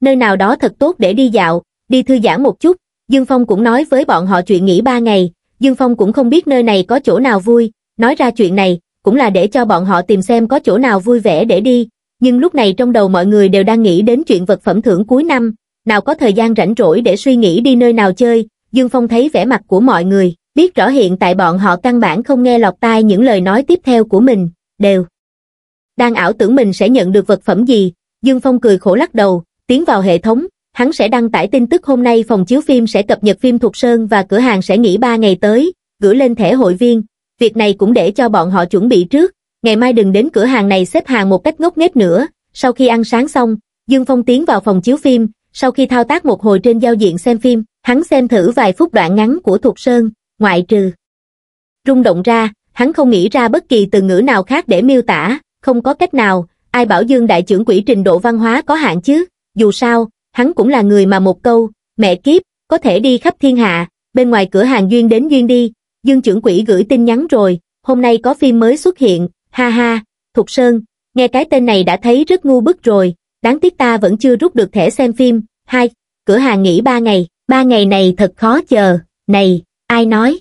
nơi nào đó thật tốt để đi dạo, đi thư giãn một chút, Dương Phong cũng nói với bọn họ chuyện nghỉ ba ngày, Dương Phong cũng không biết nơi này có chỗ nào vui, nói ra chuyện này, cũng là để cho bọn họ tìm xem có chỗ nào vui vẻ để đi, nhưng lúc này trong đầu mọi người đều đang nghĩ đến chuyện vật phẩm thưởng cuối năm, nào có thời gian rảnh rỗi để suy nghĩ đi nơi nào chơi, Dương Phong thấy vẻ mặt của mọi người, biết rõ hiện tại bọn họ căn bản không nghe lọt tai những lời nói tiếp theo của mình, đều. Đang ảo tưởng mình sẽ nhận được vật phẩm gì, Dương Phong cười khổ lắc đầu, tiến vào hệ thống, hắn sẽ đăng tải tin tức hôm nay phòng chiếu phim sẽ cập nhật phim thuộc Sơn và cửa hàng sẽ nghỉ 3 ngày tới, gửi lên thẻ hội viên, việc này cũng để cho bọn họ chuẩn bị trước, ngày mai đừng đến cửa hàng này xếp hàng một cách ngốc nghếch nữa. Sau khi ăn sáng xong, Dương Phong tiến vào phòng chiếu phim, sau khi thao tác một hồi trên giao diện xem phim, hắn xem thử vài phút đoạn ngắn của Thục Sơn, ngoại trừ. Rung động ra, hắn không nghĩ ra bất kỳ từ ngữ nào khác để miêu tả, không có cách nào, ai bảo Dương đại trưởng quỹ trình độ văn hóa có hạn chứ, dù sao, hắn cũng là người mà một câu, mẹ kiếp, có thể đi khắp thiên hạ, bên ngoài cửa hàng Duyên đến Duyên đi, Dương trưởng quỹ gửi tin nhắn rồi, hôm nay có phim mới xuất hiện, ha ha, Thục Sơn, nghe cái tên này đã thấy rất ngu bức rồi, đáng tiếc ta vẫn chưa rút được thẻ xem phim, hai, cửa hàng nghỉ ba ngày ba ngày này thật khó chờ, này, ai nói?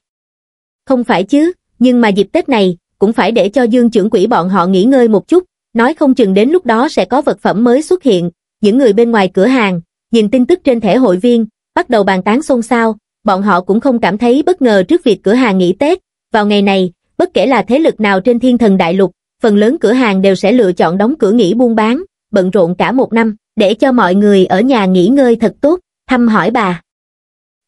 Không phải chứ, nhưng mà dịp Tết này, cũng phải để cho dương trưởng quỹ bọn họ nghỉ ngơi một chút, nói không chừng đến lúc đó sẽ có vật phẩm mới xuất hiện, những người bên ngoài cửa hàng, nhìn tin tức trên thẻ hội viên, bắt đầu bàn tán xôn xao, bọn họ cũng không cảm thấy bất ngờ trước việc cửa hàng nghỉ Tết, vào ngày này, bất kể là thế lực nào trên thiên thần đại lục, phần lớn cửa hàng đều sẽ lựa chọn đóng cửa nghỉ buôn bán, bận rộn cả một năm, để cho mọi người ở nhà nghỉ ngơi thật tốt, thăm hỏi bà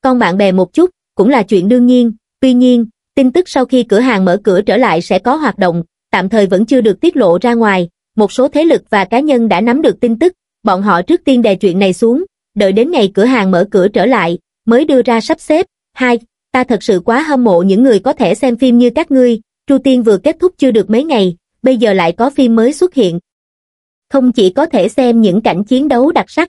con bạn bè một chút, cũng là chuyện đương nhiên, tuy nhiên, tin tức sau khi cửa hàng mở cửa trở lại sẽ có hoạt động, tạm thời vẫn chưa được tiết lộ ra ngoài, một số thế lực và cá nhân đã nắm được tin tức, bọn họ trước tiên đè chuyện này xuống, đợi đến ngày cửa hàng mở cửa trở lại, mới đưa ra sắp xếp. Hai, ta thật sự quá hâm mộ những người có thể xem phim như các ngươi, Tru Tiên vừa kết thúc chưa được mấy ngày, bây giờ lại có phim mới xuất hiện. Không chỉ có thể xem những cảnh chiến đấu đặc sắc,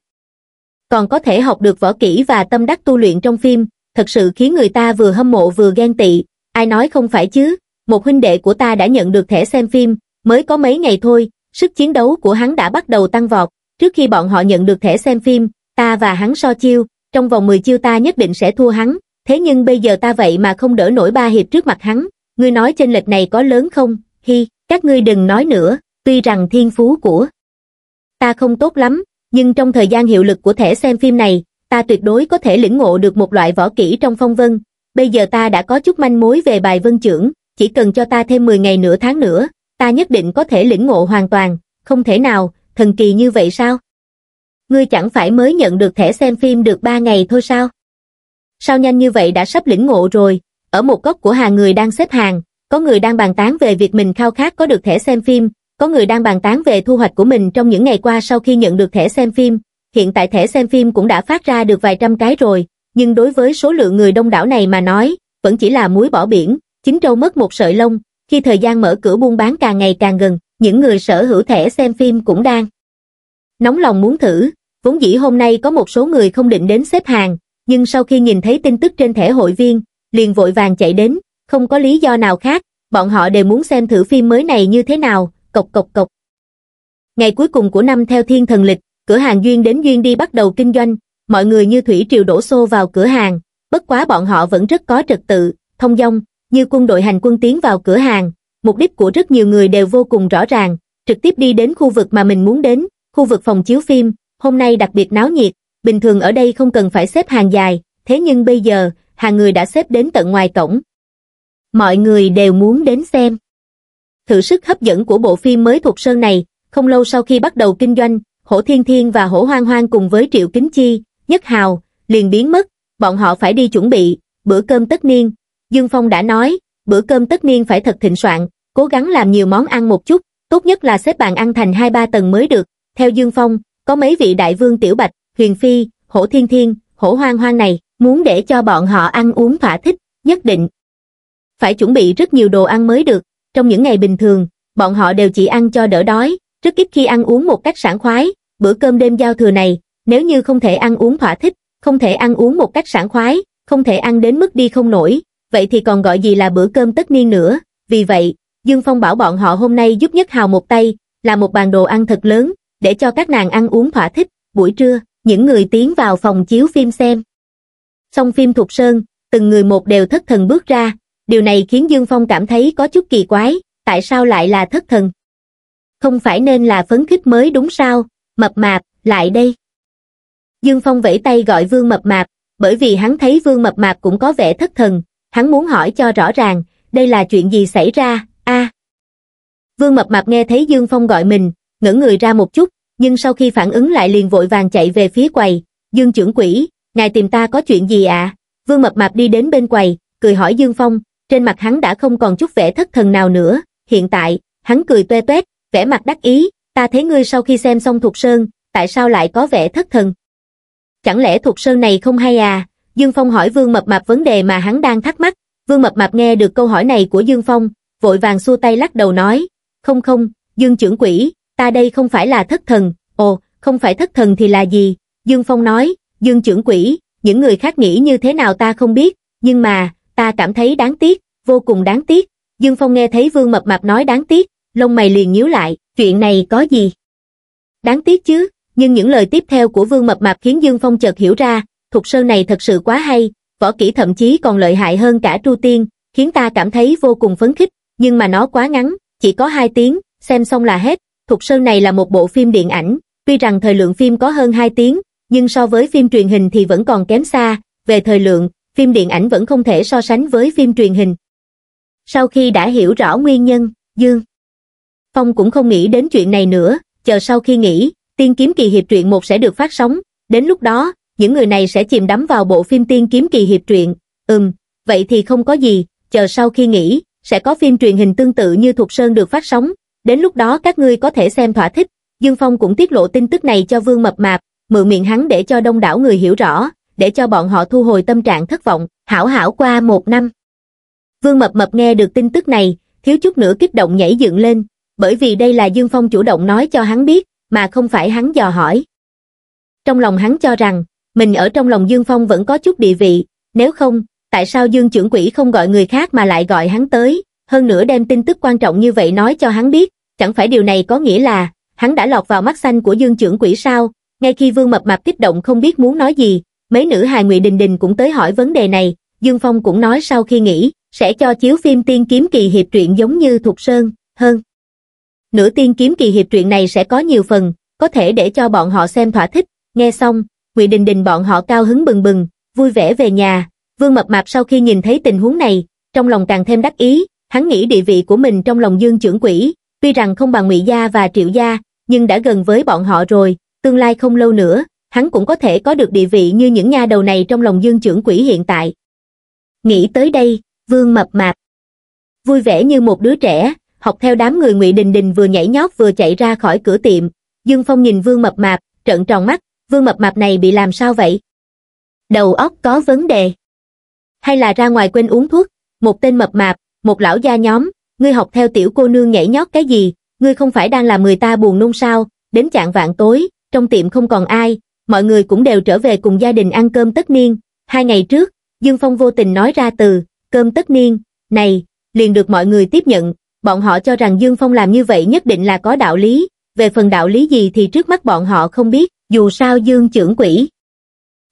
còn có thể học được võ kỹ và tâm đắc tu luyện trong phim, thật sự khiến người ta vừa hâm mộ vừa ghen tị, ai nói không phải chứ, một huynh đệ của ta đã nhận được thẻ xem phim, mới có mấy ngày thôi, sức chiến đấu của hắn đã bắt đầu tăng vọt, trước khi bọn họ nhận được thẻ xem phim, ta và hắn so chiêu, trong vòng 10 chiêu ta nhất định sẽ thua hắn, thế nhưng bây giờ ta vậy mà không đỡ nổi ba hiệp trước mặt hắn, ngươi nói trên lệch này có lớn không, hi, các ngươi đừng nói nữa, tuy rằng thiên phú của ta không tốt lắm, nhưng trong thời gian hiệu lực của thẻ xem phim này, ta tuyệt đối có thể lĩnh ngộ được một loại võ kỹ trong phong vân. Bây giờ ta đã có chút manh mối về bài vân trưởng, chỉ cần cho ta thêm 10 ngày nửa tháng nữa, ta nhất định có thể lĩnh ngộ hoàn toàn, không thể nào, thần kỳ như vậy sao? Ngươi chẳng phải mới nhận được thẻ xem phim được 3 ngày thôi sao? Sao nhanh như vậy đã sắp lĩnh ngộ rồi, ở một góc của hàng người đang xếp hàng, có người đang bàn tán về việc mình khao khát có được thẻ xem phim, có người đang bàn tán về thu hoạch của mình trong những ngày qua sau khi nhận được thẻ xem phim. Hiện tại thẻ xem phim cũng đã phát ra được vài trăm cái rồi, nhưng đối với số lượng người đông đảo này mà nói, vẫn chỉ là muối bỏ biển, chính trâu mất một sợi lông. Khi thời gian mở cửa buôn bán càng ngày càng gần, những người sở hữu thẻ xem phim cũng đang nóng lòng muốn thử. Vốn dĩ hôm nay có một số người không định đến xếp hàng, nhưng sau khi nhìn thấy tin tức trên thẻ hội viên, liền vội vàng chạy đến, không có lý do nào khác, bọn họ đều muốn xem thử phim mới này như thế nào, cộc cộc cộc. Ngày cuối cùng của năm theo thiên thần lịch, cửa hàng Duyên đến Duyên đi bắt đầu kinh doanh, mọi người như thủy triều đổ xô vào cửa hàng, bất quá bọn họ vẫn rất có trật tự, thông dong, như quân đội hành quân tiến vào cửa hàng, mục đích của rất nhiều người đều vô cùng rõ ràng, trực tiếp đi đến khu vực mà mình muốn đến, khu vực phòng chiếu phim, hôm nay đặc biệt náo nhiệt, bình thường ở đây không cần phải xếp hàng dài, thế nhưng bây giờ, hàng người đã xếp đến tận ngoài cổng. Mọi người đều muốn đến xem thử sức hấp dẫn của bộ phim mới thuộc sơn này, không lâu sau khi bắt đầu kinh doanh, Hổ Thiên Thiên và Hổ Hoang Hoang cùng với Triệu Kính Chi, Nhất Hào, liền biến mất, bọn họ phải đi chuẩn bị, bữa cơm tất niên. Dương Phong đã nói, bữa cơm tất niên phải thật thịnh soạn, cố gắng làm nhiều món ăn một chút, tốt nhất là xếp bàn ăn thành 2-3 tầng mới được. Theo Dương Phong, có mấy vị đại vương Tiểu Bạch, Huyền Phi, Hổ Thiên Thiên, Hổ Hoang Hoang này, muốn để cho bọn họ ăn uống thỏa thích, nhất định. Phải chuẩn bị rất nhiều đồ ăn mới được, trong những ngày bình thường, bọn họ đều chỉ ăn cho đỡ đói, rất ít khi ăn uống một cách sảng khoái, bữa cơm đêm giao thừa này, nếu như không thể ăn uống thỏa thích, không thể ăn uống một cách sảng khoái, không thể ăn đến mức đi không nổi, vậy thì còn gọi gì là bữa cơm tất niên nữa, vì vậy, Dương Phong bảo bọn họ hôm nay giúp Nhất Hào một tay, là một bàn đồ ăn thật lớn, để cho các nàng ăn uống thỏa thích, buổi trưa, những người tiến vào phòng chiếu phim xem. Xong phim Thục Sơn, từng người một đều thất thần bước ra, điều này khiến Dương Phong cảm thấy có chút kỳ quái, tại sao lại là thất thần? Không phải nên là phấn khích mới đúng sao, mập mạp, lại đây. Dương Phong vẫy tay gọi Vương Mập Mạp, bởi vì hắn thấy Vương Mập Mạp cũng có vẻ thất thần, hắn muốn hỏi cho rõ ràng, đây là chuyện gì xảy ra, a à. Vương Mập Mạp nghe thấy Dương Phong gọi mình, ngẩng người ra một chút, nhưng sau khi phản ứng lại liền vội vàng chạy về phía quầy, Dương trưởng quỷ, ngài tìm ta có chuyện gì ạ? À? Vương Mập Mạp đi đến bên quầy, cười hỏi Dương Phong, trên mặt hắn đã không còn chút vẻ thất thần nào nữa, hiện tại, hắn cười tuê tuét, vẻ mặt đắc ý, ta thấy ngươi sau khi xem xong thuộc Sơn, tại sao lại có vẻ thất thần? Chẳng lẽ thuộc Sơn này không hay à? Dương Phong hỏi Vương Mập Mạp vấn đề mà hắn đang thắc mắc, Vương Mập Mạp nghe được câu hỏi này của Dương Phong, vội vàng xua tay lắc đầu nói, không không, Dương trưởng quỷ, ta đây không phải là thất thần, ồ, không phải thất thần thì là gì? Dương Phong nói, Dương trưởng quỷ, những người khác nghĩ như thế nào ta không biết, nhưng mà, ta cảm thấy đáng tiếc, vô cùng đáng tiếc. Dương Phong nghe thấy Vương Mập Mạp nói đáng tiếc, lông mày liền nhíu lại, chuyện này có gì? Đáng tiếc chứ, nhưng những lời tiếp theo của Vương Mập Mạp khiến Dương Phong chợt hiểu ra, thục sơn này thật sự quá hay, võ kỹ thậm chí còn lợi hại hơn cả Tru Tiên, khiến ta cảm thấy vô cùng phấn khích, nhưng mà nó quá ngắn, chỉ có 2 tiếng, xem xong là hết. Thục sơn này là một bộ phim điện ảnh, tuy rằng thời lượng phim có hơn 2 tiếng, nhưng so với phim truyền hình thì vẫn còn kém xa, về thời lượng, phim điện ảnh vẫn không thể so sánh với phim truyền hình. Sau khi đã hiểu rõ nguyên nhân, Dương Phong cũng không nghĩ đến chuyện này nữa, chờ sau khi nghỉ, tiên kiếm kỳ hiệp truyện một sẽ được phát sóng, đến lúc đó, những người này sẽ chìm đắm vào bộ phim tiên kiếm kỳ hiệp truyện, ừm, vậy thì không có gì, chờ sau khi nghỉ, sẽ có phim truyền hình tương tự như Thục Sơn được phát sóng, đến lúc đó các ngươi có thể xem thỏa thích, Dương Phong cũng tiết lộ tin tức này cho Vương Mập Mạp, mượn miệng hắn để cho đông đảo người hiểu rõ, để cho bọn họ thu hồi tâm trạng thất vọng, hảo hảo qua một năm. Vương Mập Mập nghe được tin tức này, thiếu chút nữa kích động nhảy dựng lên, bởi vì đây là Dương Phong chủ động nói cho hắn biết, mà không phải hắn dò hỏi. Trong lòng hắn cho rằng, mình ở trong lòng Dương Phong vẫn có chút địa vị, nếu không, tại sao Dương trưởng quỹ không gọi người khác mà lại gọi hắn tới, hơn nữa đem tin tức quan trọng như vậy nói cho hắn biết, chẳng phải điều này có nghĩa là, hắn đã lọt vào mắt xanh của Dương trưởng quỹ sao, ngay khi Vương Mập mập kích động không biết muốn nói gì, Mấy nữ hài Ngụy Đình Đình cũng tới hỏi vấn đề này, Dương Phong cũng nói sau khi nghĩ, sẽ cho chiếu phim tiên kiếm kỳ hiệp truyện giống như Thục Sơn, hơn. Nửa tiên kiếm kỳ hiệp truyện này sẽ có nhiều phần, có thể để cho bọn họ xem thỏa thích, nghe xong, Ngụy Đình Đình bọn họ cao hứng bừng bừng, vui vẻ về nhà, Vương Mập Mạp sau khi nhìn thấy tình huống này, trong lòng càng thêm đắc ý, hắn nghĩ địa vị của mình trong lòng Dương trưởng quỹ, tuy rằng không bằng Ngụy gia và Triệu gia, nhưng đã gần với bọn họ rồi, tương lai không lâu nữa, hắn cũng có thể có được địa vị như những nha đầu này trong lòng dương trưởng quỷ hiện tại. Nghĩ tới đây, vương mập mạp. Vui vẻ như một đứa trẻ, học theo đám người ngụy Đình Đình vừa nhảy nhót vừa chạy ra khỏi cửa tiệm. Dương Phong nhìn vương mập mạp, trợn tròn mắt, vương mập mạp này bị làm sao vậy? Đầu óc có vấn đề. Hay là ra ngoài quên uống thuốc, một tên mập mạp, một lão gia nhóm, ngươi học theo tiểu cô nương nhảy nhót cái gì, ngươi không phải đang làm người ta buồn nôn sao, đến chạng vạn tối, trong tiệm không còn ai, mọi người cũng đều trở về cùng gia đình ăn cơm tất niên. Hai ngày trước, Dương Phong vô tình nói ra từ cơm tất niên, này, liền được mọi người tiếp nhận. Bọn họ cho rằng Dương Phong làm như vậy nhất định là có đạo lý, về phần đạo lý gì thì trước mắt bọn họ không biết, dù sao Dương trưởng quỷ.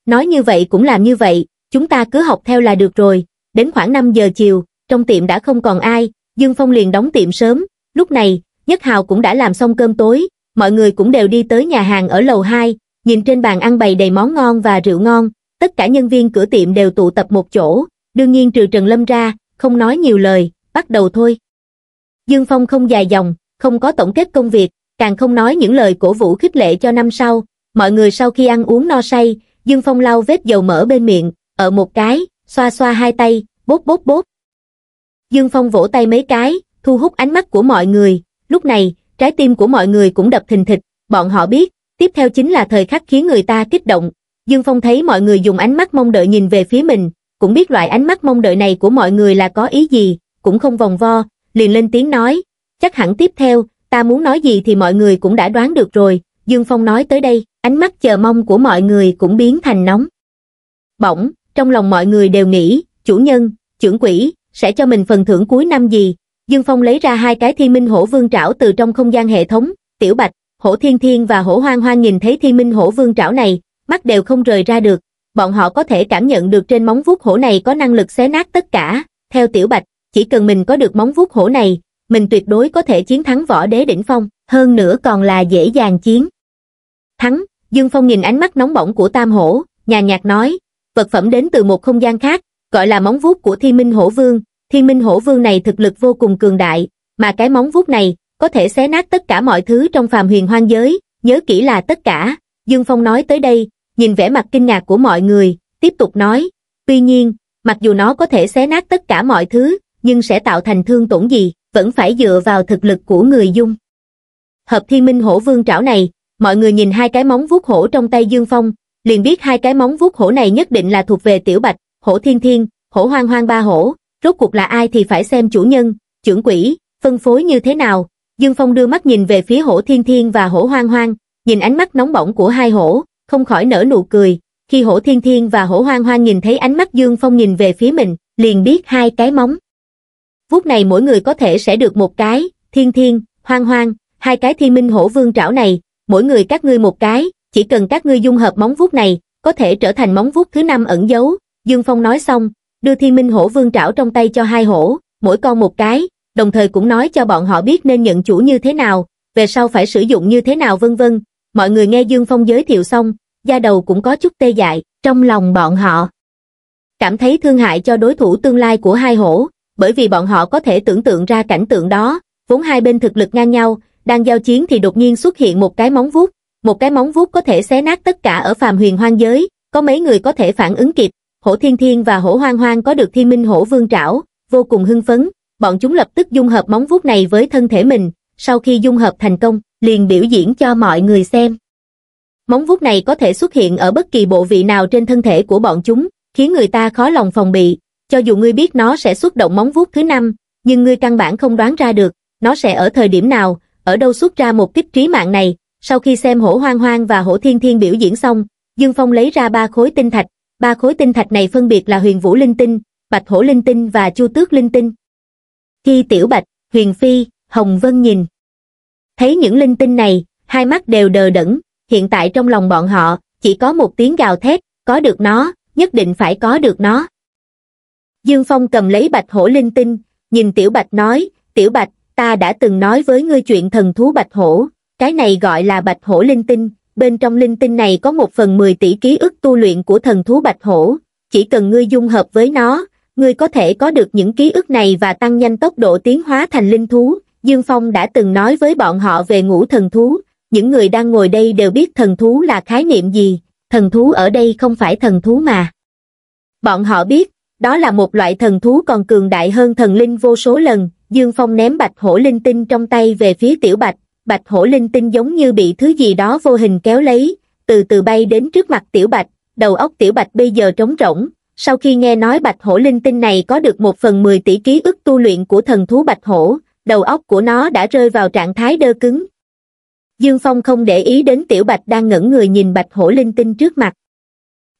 Nói như vậy cũng làm như vậy, chúng ta cứ học theo là được rồi. Đến khoảng 5 giờ chiều, trong tiệm đã không còn ai, Dương Phong liền đóng tiệm sớm. Lúc này, Nhất Hào cũng đã làm xong cơm tối, mọi người cũng đều đi tới nhà hàng ở lầu 2, nhìn trên bàn ăn bày đầy món ngon và rượu ngon, tất cả nhân viên cửa tiệm đều tụ tập một chỗ, đương nhiên trừ Trần Lâm ra, không nói nhiều lời, bắt đầu thôi. Dương Phong không dài dòng, không có tổng kết công việc, càng không nói những lời cổ vũ khích lệ cho năm sau, mọi người sau khi ăn uống no say, Dương Phong lau vết dầu mỡ bên miệng, ở một cái, xoa xoa hai tay, bốt bốt bốt. Dương Phong vỗ tay mấy cái, thu hút ánh mắt của mọi người, lúc này, trái tim của mọi người cũng đập thình thịch, bọn họ biết, tiếp theo chính là thời khắc khiến người ta kích động, Dương Phong thấy mọi người dùng ánh mắt mong đợi nhìn về phía mình, cũng biết loại ánh mắt mong đợi này của mọi người là có ý gì, cũng không vòng vo, liền lên tiếng nói, chắc hẳn tiếp theo, ta muốn nói gì thì mọi người cũng đã đoán được rồi, Dương Phong nói tới đây, ánh mắt chờ mong của mọi người cũng biến thành nóng. Bỗng, trong lòng mọi người đều nghĩ, chủ nhân, trưởng quỷ, sẽ cho mình phần thưởng cuối năm gì, Dương Phong lấy ra hai cái thi minh hổ vương trảo từ trong không gian hệ thống, tiểu bạch, Hổ Thiên Thiên và Hổ Hoang Hoang nhìn thấy Thiên Minh Hổ Vương trảo này, mắt đều không rời ra được, bọn họ có thể cảm nhận được trên móng vuốt hổ này có năng lực xé nát tất cả, theo Tiểu Bạch, chỉ cần mình có được móng vuốt hổ này, mình tuyệt đối có thể chiến thắng võ đế đỉnh phong, hơn nữa còn là dễ dàng chiến. Thắng, Dương Phong nhìn ánh mắt nóng bỏng của Tam Hổ, nhà nhạc nói, vật phẩm đến từ một không gian khác, gọi là móng vuốt của Thiên Minh Hổ Vương, Thiên Minh Hổ Vương này thực lực vô cùng cường đại, mà cái móng vuốt này, có thể xé nát tất cả mọi thứ trong phàm huyền hoang giới, nhớ kỹ là tất cả. Dương Phong nói tới đây, nhìn vẻ mặt kinh ngạc của mọi người, tiếp tục nói, tuy nhiên, mặc dù nó có thể xé nát tất cả mọi thứ, nhưng sẽ tạo thành thương tổn gì, vẫn phải dựa vào thực lực của người dung. Hợp thiên minh hổ vương trảo này, mọi người nhìn hai cái móng vuốt hổ trong tay Dương Phong, liền biết hai cái móng vuốt hổ này nhất định là thuộc về tiểu bạch, hổ thiên thiên, hổ hoang hoang ba hổ, rốt cuộc là ai thì phải xem chủ nhân, trưởng quỷ, phân phối như thế nào, Dương Phong đưa mắt nhìn về phía hổ thiên thiên và hổ hoang hoang, nhìn ánh mắt nóng bỏng của hai hổ, không khỏi nở nụ cười. Khi hổ thiên thiên và hổ hoang hoang nhìn thấy ánh mắt Dương Phong nhìn về phía mình, liền biết hai cái móng. Vuốt này mỗi người có thể sẽ được một cái, thiên thiên, hoang hoang, hai cái thiên minh hổ vương trảo này, mỗi người các ngươi một cái, chỉ cần các ngươi dung hợp móng vuốt này, có thể trở thành móng vuốt thứ năm ẩn giấu. Dương Phong nói xong, đưa thiên minh hổ vương trảo trong tay cho hai hổ, mỗi con một cái, đồng thời cũng nói cho bọn họ biết nên nhận chủ như thế nào, về sau phải sử dụng như thế nào vân vân. Mọi người nghe Dương Phong giới thiệu xong, da đầu cũng có chút tê dại, trong lòng bọn họ. Cảm thấy thương hại cho đối thủ tương lai của hai hổ, bởi vì bọn họ có thể tưởng tượng ra cảnh tượng đó, vốn hai bên thực lực ngang nhau, đang giao chiến thì đột nhiên xuất hiện một cái móng vuốt, một cái móng vuốt có thể xé nát tất cả ở phàm huyền hoang giới, có mấy người có thể phản ứng kịp, hổ thiên thiên và hổ hoang hoang có được thiên minh hổ vương trảo, vô cùng hưng phấn, bọn chúng lập tức dung hợp móng vuốt này với thân thể mình, sau khi dung hợp thành công, liền biểu diễn cho mọi người xem. Móng vuốt này có thể xuất hiện ở bất kỳ bộ vị nào trên thân thể của bọn chúng, khiến người ta khó lòng phòng bị, cho dù ngươi biết nó sẽ xuất động móng vuốt thứ năm, nhưng ngươi căn bản không đoán ra được, nó sẽ ở thời điểm nào, ở đâu xuất ra một kích trí mạng này. Sau khi xem hổ hoang hoang và hổ thiên thiên biểu diễn xong, Dương Phong lấy ra ba khối tinh thạch, ba khối tinh thạch này phân biệt là huyền vũ linh tinh, bạch hổ linh tinh và chu tước linh tinh. Khi Tiểu Bạch, Huyền Phi, Hồng Vân nhìn, thấy những linh tinh này, hai mắt đều đờ đẫn, hiện tại trong lòng bọn họ, chỉ có một tiếng gào thét, có được nó, nhất định phải có được nó. Dương Phong cầm lấy bạch hổ linh tinh, nhìn Tiểu Bạch nói, Tiểu Bạch, ta đã từng nói với ngươi chuyện thần thú bạch hổ, cái này gọi là bạch hổ linh tinh, bên trong linh tinh này có một phần mười tỷ ký ức tu luyện của thần thú bạch hổ, chỉ cần ngươi dung hợp với nó, ngươi có thể có được những ký ức này và tăng nhanh tốc độ tiến hóa thành linh thú. Dương Phong đã từng nói với bọn họ về ngũ thần thú, những người đang ngồi đây đều biết thần thú là khái niệm gì, thần thú ở đây không phải thần thú mà. Bọn họ biết, đó là một loại thần thú còn cường đại hơn thần linh vô số lần, Dương Phong ném bạch hổ linh tinh trong tay về phía tiểu bạch, bạch hổ linh tinh giống như bị thứ gì đó vô hình kéo lấy, từ từ bay đến trước mặt tiểu bạch, đầu óc tiểu bạch bây giờ trống rỗng, sau khi nghe nói bạch hổ linh tinh này có được một phần mười tỷ ký ức tu luyện của thần thú bạch hổ đầu óc của nó đã rơi vào trạng thái đơ cứng dương phong không để ý đến tiểu bạch đang ngẩn người nhìn bạch hổ linh tinh trước mặt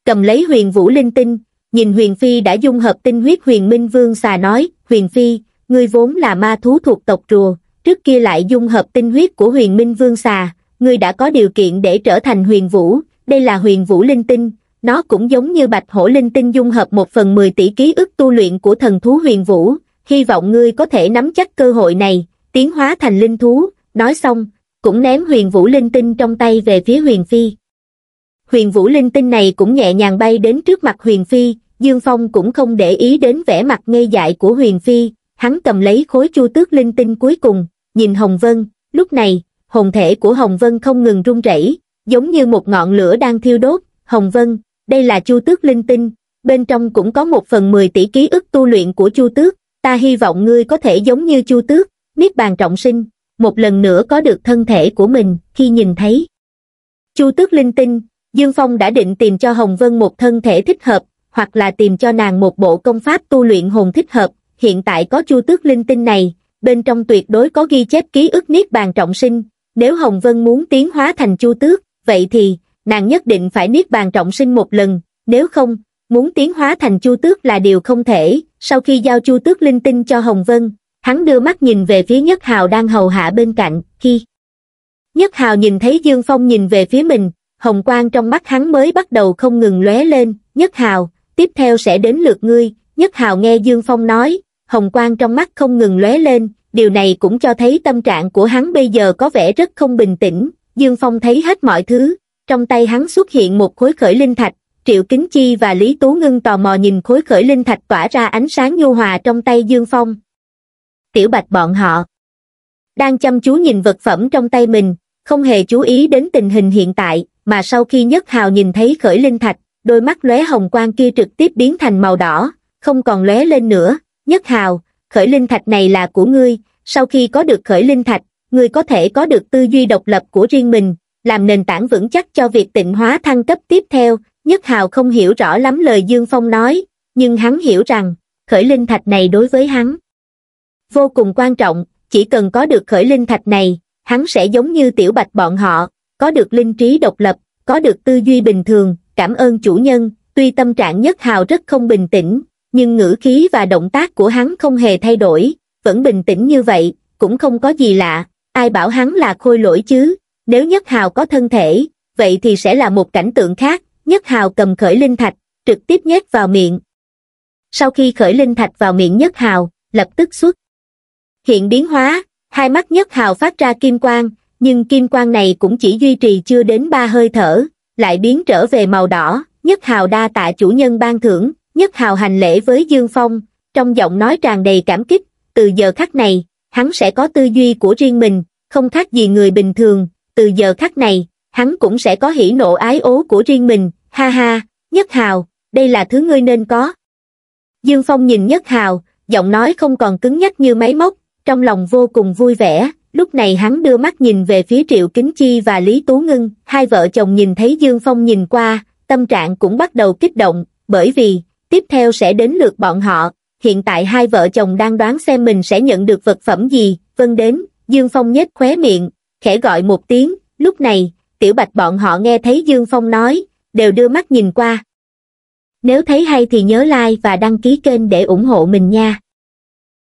cầm lấy huyền vũ linh tinh nhìn huyền phi đã dung hợp tinh huyết huyền minh vương xà nói huyền phi ngươi vốn là ma thú thuộc tộc rùa trước kia lại dung hợp tinh huyết của huyền minh vương xà ngươi đã có điều kiện để trở thành huyền vũ đây là huyền vũ linh tinh nó cũng giống như bạch hổ linh tinh dung hợp một phần mười tỷ ký ức tu luyện của thần thú huyền vũ, hy vọng ngươi có thể nắm chắc cơ hội này, tiến hóa thành linh thú, nói xong, cũng ném huyền vũ linh tinh trong tay về phía huyền phi. Huyền vũ linh tinh này cũng nhẹ nhàng bay đến trước mặt huyền phi, Dương Phong cũng không để ý đến vẻ mặt ngây dại của huyền phi, hắn cầm lấy khối chu tước linh tinh cuối cùng, nhìn Hồng Vân, lúc này, hồn thể của Hồng Vân không ngừng rung rẩy, giống như một ngọn lửa đang thiêu đốt, Hồng Vân, đây là chu tước linh tinh, bên trong cũng có một phần mười tỷ ký ức tu luyện của chu tước, ta hy vọng ngươi có thể giống như chu tước, niết bàn trọng sinh, một lần nữa có được thân thể của mình khi nhìn thấy. Chu tước linh tinh, Dương Phong đã định tìm cho Hồng Vân một thân thể thích hợp, hoặc là tìm cho nàng một bộ công pháp tu luyện hồn thích hợp, hiện tại có chu tước linh tinh này, bên trong tuyệt đối có ghi chép ký ức niết bàn trọng sinh, nếu Hồng Vân muốn tiến hóa thành chu tước, vậy thì, nàng nhất định phải niết bàn trọng sinh một lần, nếu không, muốn tiến hóa thành chu tước là điều không thể, sau khi giao chu tước linh tinh cho Hồng Vân, hắn đưa mắt nhìn về phía Nhất Hào đang hầu hạ bên cạnh, khi Nhất Hào nhìn thấy Dương Phong nhìn về phía mình, hồng quang trong mắt hắn mới bắt đầu không ngừng lóe lên, Nhất Hào, tiếp theo sẽ đến lượt ngươi, Nhất Hào nghe Dương Phong nói, hồng quang trong mắt không ngừng lóe lên, điều này cũng cho thấy tâm trạng của hắn bây giờ có vẻ rất không bình tĩnh, Dương Phong thấy hết mọi thứ, trong tay hắn xuất hiện một khối khởi linh thạch, Triệu Kính Chi và Lý Tú Ngưng tò mò nhìn khối khởi linh thạch tỏa ra ánh sáng nhu hòa trong tay Dương Phong. Tiểu Bạch bọn họ đang chăm chú nhìn vật phẩm trong tay mình, không hề chú ý đến tình hình hiện tại, mà sau khi Nhất Hào nhìn thấy khởi linh thạch, đôi mắt lóe hồng quang kia trực tiếp biến thành màu đỏ, không còn lóe lên nữa. Nhất Hào, khởi linh thạch này là của ngươi, sau khi có được khởi linh thạch, ngươi có thể có được tư duy độc lập của riêng mình, làm nền tảng vững chắc cho việc tịnh hóa thăng cấp tiếp theo nhất hào không hiểu rõ lắm lời dương phong nói nhưng hắn hiểu rằng khởi linh thạch này đối với hắn vô cùng quan trọng chỉ cần có được khởi linh thạch này hắn sẽ giống như tiểu bạch bọn họ có được linh trí độc lập có được tư duy bình thường cảm ơn chủ nhân tuy tâm trạng nhất hào rất không bình tĩnh nhưng ngữ khí và động tác của hắn không hề thay đổi vẫn bình tĩnh như vậy cũng không có gì lạ ai bảo hắn là khôi lỗi chứ nếu Nhất Hào có thân thể, vậy thì sẽ là một cảnh tượng khác. Nhất Hào cầm khởi linh thạch, trực tiếp nhét vào miệng. Sau khi khởi linh thạch vào miệng Nhất Hào, lập tức xuất. Hiện biến hóa, hai mắt Nhất Hào phát ra kim quang, nhưng kim quang này cũng chỉ duy trì chưa đến ba hơi thở, lại biến trở về màu đỏ. Nhất Hào đa tạ chủ nhân ban thưởng, Nhất Hào hành lễ với Dương Phong, trong giọng nói tràn đầy cảm kích, từ giờ khắc này, hắn sẽ có tư duy của riêng mình, không khác gì người bình thường, từ giờ khắc này, hắn cũng sẽ có hỉ nộ ái ố của riêng mình, ha ha, Nhất Hào, đây là thứ ngươi nên có. Dương Phong nhìn Nhất Hào, giọng nói không còn cứng nhắc như máy móc, trong lòng vô cùng vui vẻ, lúc này hắn đưa mắt nhìn về phía Triệu Kính Chi và Lý Tú ngân hai vợ chồng nhìn thấy Dương Phong nhìn qua, tâm trạng cũng bắt đầu kích động, bởi vì, tiếp theo sẽ đến lượt bọn họ, hiện tại hai vợ chồng đang đoán xem mình sẽ nhận được vật phẩm gì, vâng đến, Dương Phong nhếch khóe miệng, khẽ gọi một tiếng, lúc này, tiểu bạch bọn họ nghe thấy Dương Phong nói, đều đưa mắt nhìn qua. Nếu thấy hay thì nhớ like và đăng ký kênh để ủng hộ mình nha.